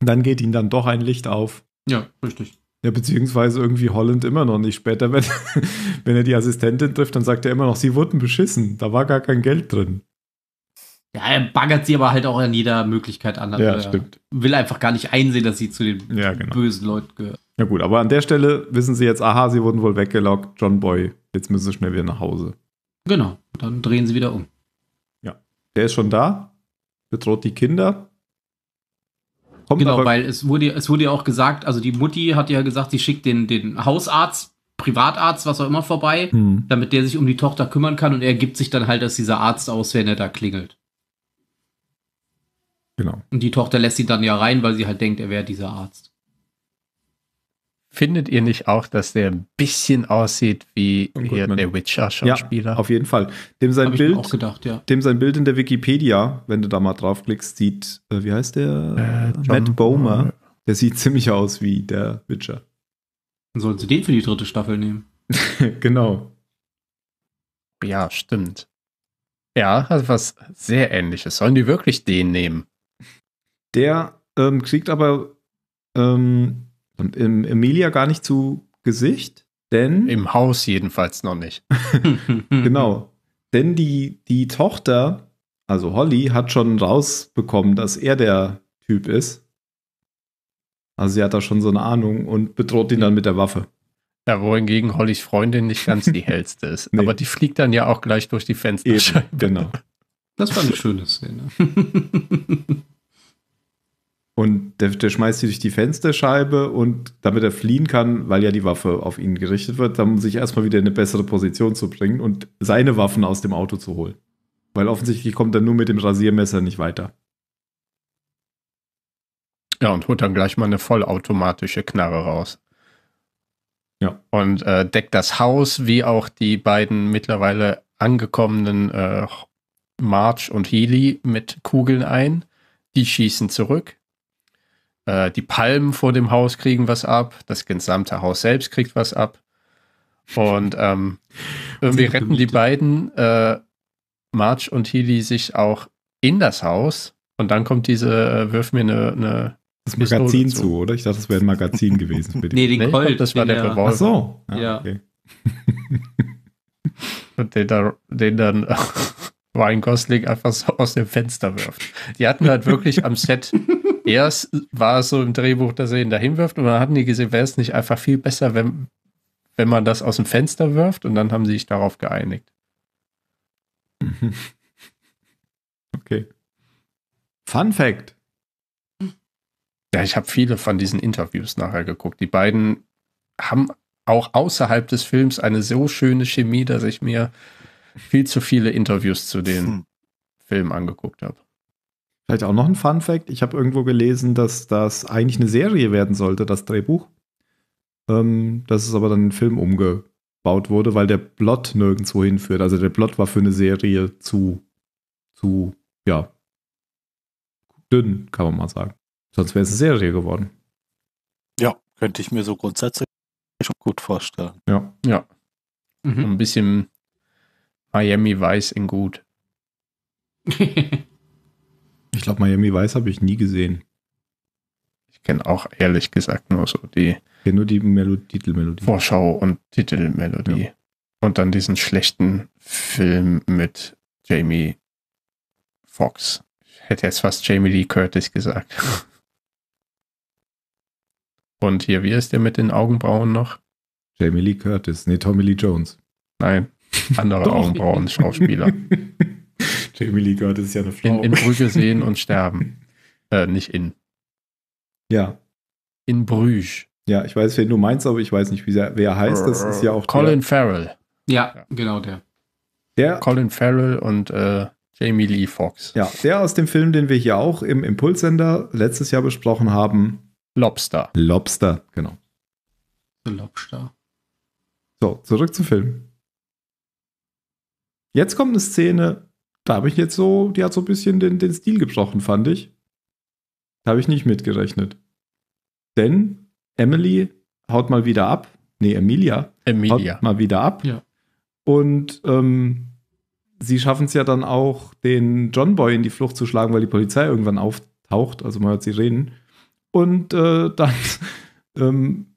dann geht ihnen dann doch ein Licht auf. Ja, richtig. Ja, beziehungsweise irgendwie Holland immer noch nicht. Später, wenn, wenn er die Assistentin trifft, dann sagt er immer noch, sie wurden beschissen. Da war gar kein Geld drin. Ja, er baggert sie aber halt auch an jeder Möglichkeit an. Ja, äh, stimmt. Will einfach gar nicht einsehen, dass sie zu den ja, genau. bösen Leuten gehört. Ja, gut, aber an der Stelle wissen sie jetzt, aha, sie wurden wohl weggelockt. John Boy, jetzt müssen sie schnell wieder nach Hause. Genau, dann drehen sie wieder um. Ja. Der ist schon da, bedroht die Kinder. Kommt genau, weil es wurde, es wurde ja auch gesagt, also die Mutti hat ja gesagt, sie schickt den, den Hausarzt, Privatarzt, was auch immer vorbei, hm. damit der sich um die Tochter kümmern kann und er gibt sich dann halt als dieser Arzt aus, wenn er da klingelt. Genau. Und die Tochter lässt sie dann ja rein, weil sie halt denkt, er wäre dieser Arzt. Findet ihr nicht auch, dass der ein bisschen aussieht wie oh hier der Witcher-Schauspieler? Ja, auf jeden Fall. Dem sein, Hab Bild, gedacht, ja. dem sein Bild in der Wikipedia, wenn du da mal draufklickst, sieht, äh, wie heißt der? Äh, Matt Bomer. Der sieht ziemlich aus wie der Witcher. Dann sollen sie den für die dritte Staffel nehmen. genau. Ja, stimmt. Ja, hat was sehr ähnliches. Sollen die wirklich den nehmen? Der ähm, kriegt aber ähm, und im Emilia gar nicht zu Gesicht, denn. Im Haus jedenfalls noch nicht. genau. Denn die, die Tochter, also Holly, hat schon rausbekommen, dass er der Typ ist. Also sie hat da schon so eine Ahnung und bedroht ihn dann mit der Waffe. Ja, wohingegen Hollys Freundin nicht ganz die hellste ist. nee. Aber die fliegt dann ja auch gleich durch die Fensterscheibe. Eben, genau. Das war eine schöne Szene. Und der, der schmeißt sie durch die Fensterscheibe und damit er fliehen kann, weil ja die Waffe auf ihn gerichtet wird, dann um sich erstmal wieder in eine bessere Position zu bringen und seine Waffen aus dem Auto zu holen. Weil offensichtlich kommt er nur mit dem Rasiermesser nicht weiter. Ja, und holt dann gleich mal eine vollautomatische Knarre raus. Ja. Und äh, deckt das Haus wie auch die beiden mittlerweile angekommenen äh, March und Healy mit Kugeln ein. Die schießen zurück. Äh, die Palmen vor dem Haus kriegen was ab. Das gesamte Haus selbst kriegt was ab. Und ähm, irgendwie retten die beiden, äh, Marge und Healy, sich auch in das Haus. Und dann kommt diese, äh, wirf mir eine, eine das Magazin zu. zu. oder? Ich dachte, das wäre ein Magazin gewesen. Für nee, den nee, Colt. das war der, der Revolver. Ach so. Ah, ja. Okay. und den, da, den dann Ryan Gosling einfach so aus dem Fenster wirft. Die hatten halt wirklich am Set, erst war es so im Drehbuch, dass er ihn dahin wirft und dann hatten die gesehen, wäre es nicht einfach viel besser, wenn, wenn man das aus dem Fenster wirft und dann haben sie sich darauf geeinigt. Okay. Fun Fact. Ja, ich habe viele von diesen Interviews nachher geguckt. Die beiden haben auch außerhalb des Films eine so schöne Chemie, dass ich mir viel zu viele Interviews zu den hm. Filmen angeguckt habe. Vielleicht auch noch ein Fun Fact. Ich habe irgendwo gelesen, dass das eigentlich eine Serie werden sollte, das Drehbuch. Ähm, dass es aber dann in Film umgebaut wurde, weil der Plot nirgendwo hinführt. Also der Plot war für eine Serie zu, zu, ja, dünn, kann man mal sagen. Sonst wäre es eine Serie geworden. Ja, könnte ich mir so grundsätzlich schon gut vorstellen. Ja. Ja. Mhm. Ein bisschen Miami Weiß in gut. ich glaube, Miami Weiß habe ich nie gesehen. Ich kenne auch ehrlich gesagt nur so die. Ja, nur die Melod Titelmelodie. Vorschau und Titelmelodie. Ja. Und dann diesen schlechten Film mit Jamie Foxx. Ich hätte jetzt fast Jamie Lee Curtis gesagt. und hier, wie ist der mit den Augenbrauen noch? Jamie Lee Curtis. Nee, Tommy Lee Jones. Nein, andere Augenbrauen-Schauspieler. Jamie Lee Curtis ist ja eine Frau. In, in Brügge sehen und sterben. Äh, nicht in. Ja. In Brügge. Ja, ich weiß, wen du meinst, aber ich weiß nicht, wie er, wer heißt. Das ist ja auch. Colin der. Farrell. Ja, ja, genau der. Der. Colin Farrell und äh, Jamie Lee Fox. Ja, der aus dem Film, den wir hier auch im Impulssender letztes Jahr besprochen haben. Lobster. Lobster, genau. The Lobster. So, zurück zum Film. Jetzt kommt eine Szene, da habe ich jetzt so, die hat so ein bisschen den, den Stil gebrochen, fand ich. Da habe ich nicht mitgerechnet. Denn Emily haut mal wieder ab. Nee, Emilia. Emilia. Haut mal wieder ab. Ja. Und ähm, sie schaffen es ja dann auch, den John Boy in die Flucht zu schlagen, weil die Polizei irgendwann auftaucht. Also man hört sie reden. Und äh, dann ähm,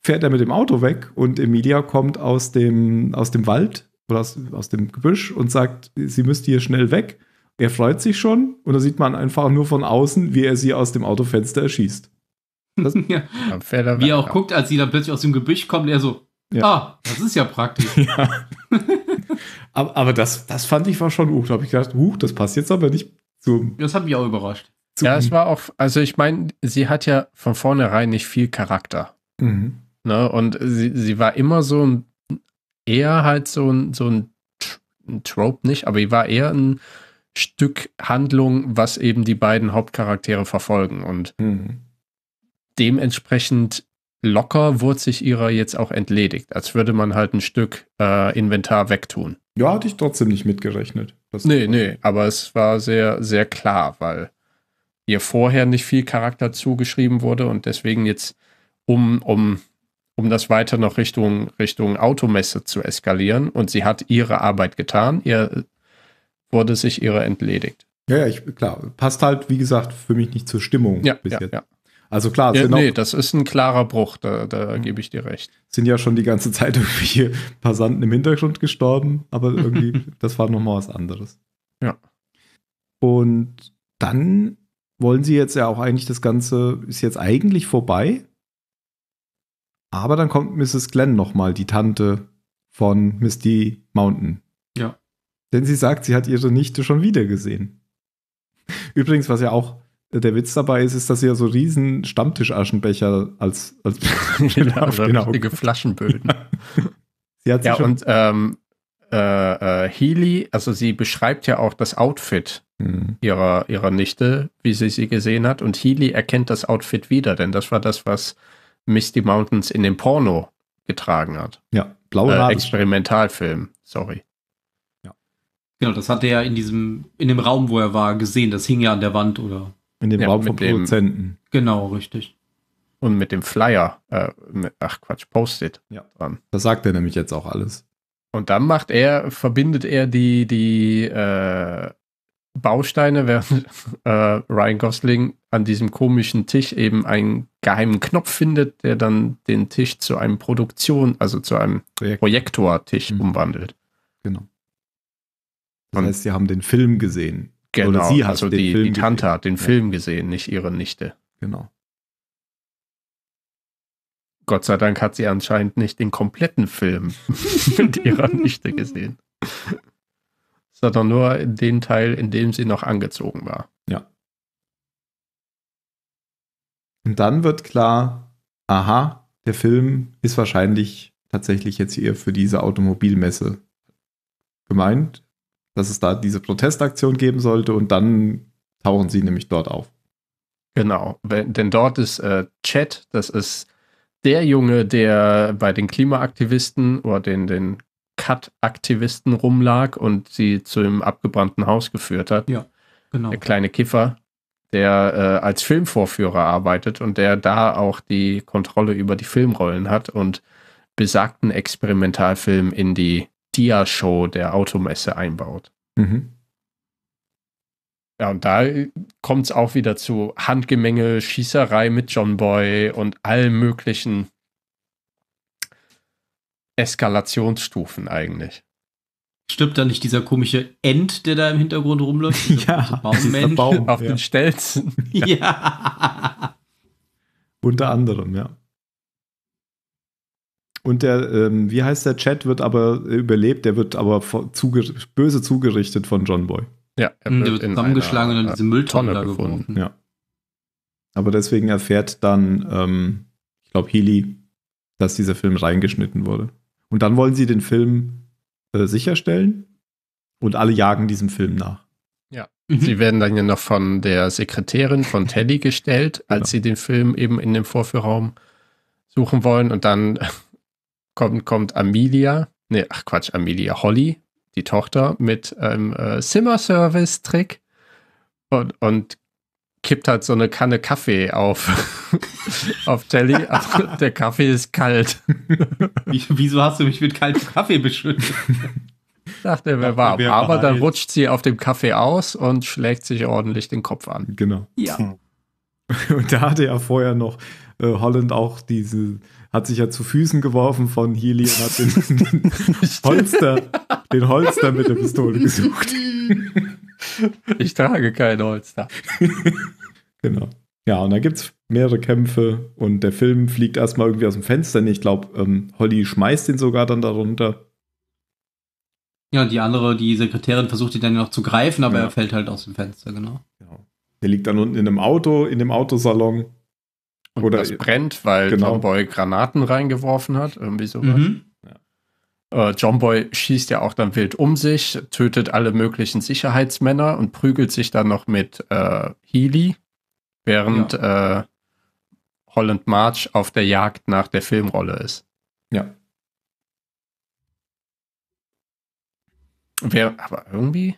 fährt er mit dem Auto weg und Emilia kommt aus dem, aus dem Wald aus, aus dem Gebüsch und sagt, sie müsste hier schnell weg. Er freut sich schon und da sieht man einfach nur von außen, wie er sie aus dem Autofenster erschießt. Das, ja. Wie er auch ja. guckt, als sie dann plötzlich aus dem Gebüsch kommt, er so, ja. ah, das ist ja praktisch. Ja. aber, aber das, das fand ich war schon, hoch. Uh, da habe ich gedacht, huch, das passt jetzt aber nicht zu. Das hat mich auch überrascht. Ja, es war auch, also ich meine, sie hat ja von vornherein nicht viel Charakter. Mhm. Ne? Und sie, sie war immer so ein eher halt so ein, so ein, ein Trope nicht, aber war eher ein Stück Handlung, was eben die beiden Hauptcharaktere verfolgen. Und mhm. dementsprechend locker wurde sich ihrer jetzt auch entledigt, als würde man halt ein Stück äh, Inventar wegtun. Ja, hatte ich trotzdem nicht mitgerechnet. Das nee, nee, aber es war sehr, sehr klar, weil ihr vorher nicht viel Charakter zugeschrieben wurde und deswegen jetzt, um, um um das weiter noch Richtung, Richtung Automesse zu eskalieren. Und sie hat ihre Arbeit getan, ihr wurde sich ihre entledigt. Ja, ja ich, klar, passt halt, wie gesagt, für mich nicht zur Stimmung ja, bis ja, jetzt. Ja. Also klar, ja, nee, das ist ein klarer Bruch, da, da mhm. gebe ich dir recht. Sind ja schon die ganze Zeit irgendwie Passanten im Hintergrund gestorben, aber irgendwie, das war nochmal was anderes. Ja. Und dann wollen sie jetzt ja auch eigentlich das Ganze, ist jetzt eigentlich vorbei, aber dann kommt Mrs. Glenn nochmal, die Tante von Misty Mountain. Ja. Denn sie sagt, sie hat ihre Nichte schon wieder gesehen. Übrigens, was ja auch der Witz dabei ist, ist, dass sie ja so riesen Stammtischaschenbecher als, als genau, so richtige Flaschenböden. Ja, ja und ähm, äh, äh, Healy, also sie beschreibt ja auch das Outfit mhm. ihrer, ihrer Nichte, wie sie sie gesehen hat. Und Healy erkennt das Outfit wieder, denn das war das, was Misty Mountains in den Porno getragen hat. Ja, blaue äh, Experimentalfilm, sorry. Ja. Genau, das hat er ja in diesem, in dem Raum, wo er war, gesehen. Das hing ja an der Wand, oder? In dem ja, Raum vom dem, Produzenten. Genau, richtig. Und mit dem Flyer, äh, mit, ach Quatsch, Post-it ja. dran. Das sagt er nämlich jetzt auch alles. Und dann macht er, verbindet er die, die äh, Bausteine, während äh, Ryan Gosling an diesem komischen Tisch eben einen geheimen Knopf findet, der dann den Tisch zu einem Produktion, also zu einem Projektortisch mhm. umwandelt. Genau. Das Und heißt, sie haben den Film gesehen. Genau, Oder sie hat also den die, Film die Tante hat den ja. Film gesehen, nicht ihre Nichte. Genau. Gott sei Dank hat sie anscheinend nicht den kompletten Film mit ihrer Nichte gesehen. sondern nur in den Teil, in dem sie noch angezogen war. Ja. Und dann wird klar, aha, der Film ist wahrscheinlich tatsächlich jetzt hier für diese Automobilmesse gemeint, dass es da diese Protestaktion geben sollte und dann tauchen sie nämlich dort auf. Genau, denn dort ist äh, Chad, das ist der Junge, der bei den Klimaaktivisten oder den, den Cut-Aktivisten rumlag und sie zu dem abgebrannten Haus geführt hat. Ja, genau. Der kleine Kiffer, der äh, als Filmvorführer arbeitet und der da auch die Kontrolle über die Filmrollen hat und besagten Experimentalfilm in die Dia-Show der Automesse einbaut. Mhm. Ja, und da äh, kommt es auch wieder zu Handgemenge, Schießerei mit John Boy und allem möglichen Eskalationsstufen eigentlich. Stimmt da nicht dieser komische End, der da im Hintergrund rumläuft? ja, Baummensch. Baum, auf ja. den Stelzen. ja. ja. Unter anderem, ja. Und der, ähm, wie heißt der Chat, wird aber überlebt, der wird aber zuge böse zugerichtet von John Boy. Ja, er wird, der wird zusammengeschlagen einer, und dann diese Mülltonne da gefunden. Ja. Aber deswegen erfährt dann, ähm, ich glaube, Healy, dass dieser Film reingeschnitten wurde. Und dann wollen sie den Film äh, sicherstellen und alle jagen diesem Film nach. Ja, mhm. sie werden dann ja noch von der Sekretärin von Teddy gestellt, als genau. sie den Film eben in dem Vorführraum suchen wollen. Und dann kommt, kommt Amelia, ne, ach Quatsch, Amelia Holly, die Tochter, mit einem ähm, äh, Simmer-Service-Trick und, und kippt halt so eine Kanne Kaffee auf, auf Telly. Also, der Kaffee ist kalt. Wieso hast du mich mit kaltem Kaffee beschüttet? Dachte, er wäre warm. Aber dann rutscht sie auf dem Kaffee aus und schlägt sich ordentlich den Kopf an. Genau. Ja. Und da hatte er vorher noch äh, Holland auch diese, hat sich ja zu Füßen geworfen von Healy und hat den, den Holster, den Holster mit der Pistole gesucht. Ich trage kein Holster. genau. Ja, und da gibt es mehrere Kämpfe und der Film fliegt erstmal irgendwie aus dem Fenster. Ich glaube, ähm, Holly schmeißt ihn sogar dann darunter. Ja, und die andere, die Sekretärin, versucht ihn dann noch zu greifen, aber ja. er fällt halt aus dem Fenster, genau. genau. Der liegt dann unten in einem Auto, in dem Autosalon. Und Oder das brennt, weil genau. Tomboy Granaten reingeworfen hat, irgendwie sowas. Mhm. Äh, John Boy schießt ja auch dann wild um sich, tötet alle möglichen Sicherheitsmänner und prügelt sich dann noch mit äh, Healy, während ja. äh, Holland March auf der Jagd nach der Filmrolle ist. Ja. Wer, aber irgendwie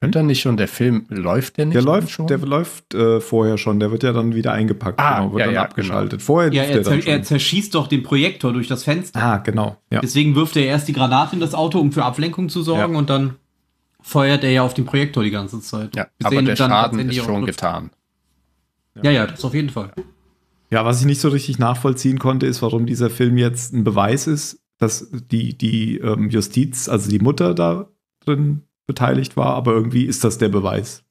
Hört hm? er nicht schon, der Film läuft der nicht? Der läuft schon. Der läuft äh, vorher schon, der wird ja dann wieder eingepackt, ah, genau, wird ja, dann ja, abgeschaltet. Genau. Vorher ja, er, zer er zerschießt doch den Projektor durch das Fenster. Ah, genau. Ja. Deswegen wirft er erst die Granate in das Auto, um für Ablenkung zu sorgen und dann feuert er ja auf den Projektor die ganze Zeit. Ja, Bis aber der Schaden ist schon getan. Ja. ja, das auf jeden Fall. Ja, was ich nicht so richtig nachvollziehen konnte, ist, warum dieser Film jetzt ein Beweis ist, dass die, die ähm, Justiz, also die Mutter da drin beteiligt war, aber irgendwie ist das der Beweis.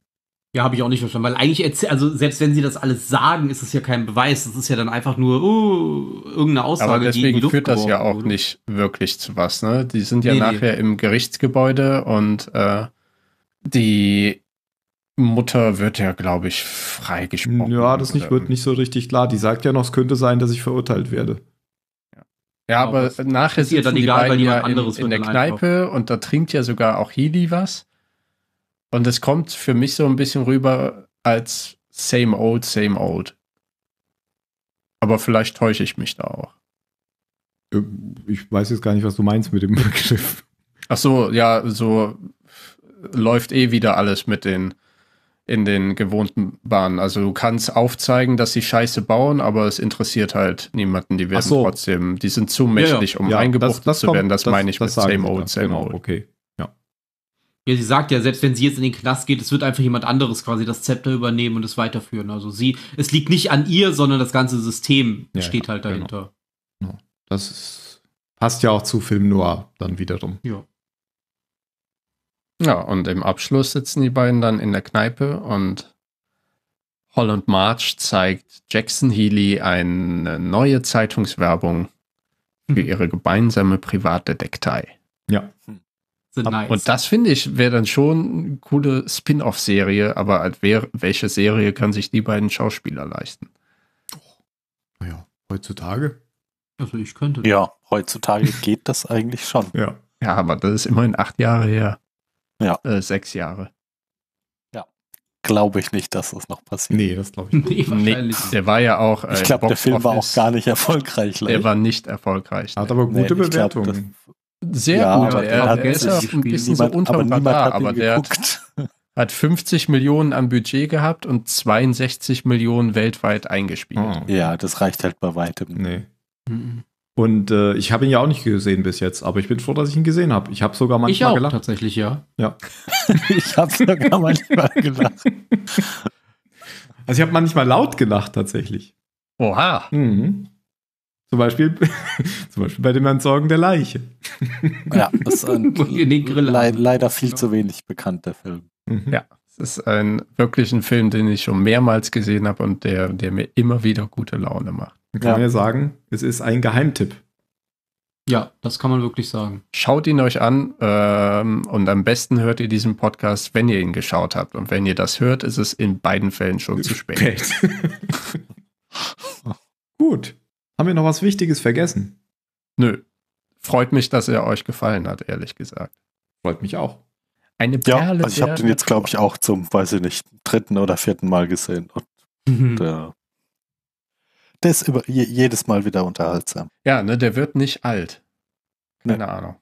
Ja, habe ich auch nicht verstanden, weil eigentlich, also selbst wenn sie das alles sagen, ist es ja kein Beweis. Das ist ja dann einfach nur uh, irgendeine Aussage. Aber deswegen die führt das ja auch oder? nicht wirklich zu was. Ne? Die sind ja nee, nachher nee. im Gerichtsgebäude und äh, die Mutter wird ja, glaube ich, freigesprochen. Ja, das nicht, wird nicht so richtig klar. Die sagt ja noch, es könnte sein, dass ich verurteilt werde. Ja, genau, aber, aber nachher ist sitzen dann egal, die weil jemand ja anderes in, in der Kneipe einkaufen. und da trinkt ja sogar auch Healy was. Und es kommt für mich so ein bisschen rüber als same old, same old. Aber vielleicht täusche ich mich da auch. Äh, ich weiß jetzt gar nicht, was du meinst mit dem Begriff. Ach so, ja, so läuft eh wieder alles mit den in den gewohnten Bahnen. Also du kannst aufzeigen, dass sie Scheiße bauen, aber es interessiert halt niemanden. Die werden so. trotzdem, die sind zu mächtig, ja, ja. um ja, eingebuchtet das, das zu kommt, werden. Das, das, meine ich das mit same old, same genau, old. Okay. Ja. ja, sie sagt ja, selbst wenn sie jetzt in den Knast geht, es wird einfach jemand anderes quasi das Zepter übernehmen und es weiterführen. Also sie, es liegt nicht an ihr, sondern das ganze System steht halt genau. dahinter. Genau. Das ist, passt ja auch zu Film Noir dann wiederum. Ja. Ja, und im Abschluss sitzen die beiden dann in der Kneipe und Holland March zeigt Jackson Healy eine neue Zeitungswerbung für ihre gemeinsame private Privatdetektei. Ja. Hm. Nice. Und das finde ich wäre dann schon eine coole Spin-off-Serie, aber wer, welche Serie kann sich die beiden Schauspieler leisten? naja, heutzutage. Also ich könnte. Ja, heutzutage geht das eigentlich schon. Ja. ja, aber das ist immerhin acht Jahre her. Ja. Äh, sechs Jahre. Ja. Glaube ich nicht, dass das noch passiert. Nee, das glaube ich nicht. Nee, wahrscheinlich. Nee. Der war ja auch. Äh, ich glaube, der Film war auch gar nicht erfolgreich. Leicht. Der ne? war nicht erfolgreich. Hat aber gute nee, Bewertungen. Sehr ja, gut. Er, ist auch ein bisschen niemand, so unter aber, Radar, aber der hat, hat, 50 Millionen am Budget gehabt und 62 Millionen weltweit eingespielt. Oh. Ja, das reicht halt bei weitem. Nee. Mhm. Und äh, ich habe ihn ja auch nicht gesehen bis jetzt, aber ich bin froh, dass ich ihn gesehen habe. Ich habe sogar manchmal ich auch, gelacht. Tatsächlich, ja. Ja. ich habe sogar manchmal gelacht. Also ich habe manchmal laut gelacht tatsächlich. Oha. Mhm. Zum Beispiel, zum Beispiel bei dem Entsorgen der Leiche. ja, das ist ein, le leider viel zu wenig bekannt, der Film. Mhm. Ja, es ist ein wirklich ein Film, den ich schon mehrmals gesehen habe und der, der mir immer wieder gute Laune macht. Dann kann ja. man ja sagen, es ist ein Geheimtipp. Ja, das kann man wirklich sagen. Schaut ihn euch an ähm, und am besten hört ihr diesen Podcast, wenn ihr ihn geschaut habt. Und wenn ihr das hört, ist es in beiden Fällen schon zu spät. spät. Gut. Haben wir noch was Wichtiges vergessen? Nö. Freut mich, dass er euch gefallen hat, ehrlich gesagt. Freut mich auch. Eine Perle. Ja, also ich habe den jetzt, glaube ich, auch zum, weiß ich nicht, dritten oder vierten Mal gesehen. Und mhm. der der ist über, je, jedes Mal wieder unterhaltsam. Ja, ne, der wird nicht alt. Ne. Keine ne. Ahnung.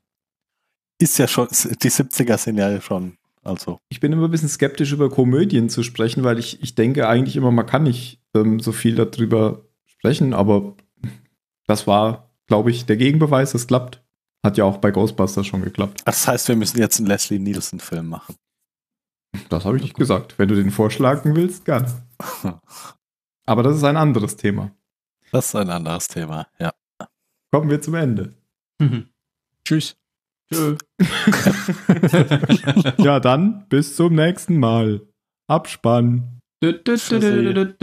Ist ja schon, die 70er sind ja schon, also. Ich bin immer ein bisschen skeptisch, über Komödien zu sprechen, weil ich, ich denke eigentlich immer, man kann nicht ähm, so viel darüber sprechen, aber das war, glaube ich, der Gegenbeweis, es klappt. Hat ja auch bei Ghostbusters schon geklappt. Das heißt, wir müssen jetzt einen Leslie Nielsen-Film machen. Das habe ich nicht gesagt. Wenn du den vorschlagen willst, gerne. Aber das ist ein anderes Thema. Das ist ein anderes Thema, ja. Kommen wir zum Ende. Mhm. Tschüss. Tschö. ja, dann bis zum nächsten Mal. Abspann. Tschüssi.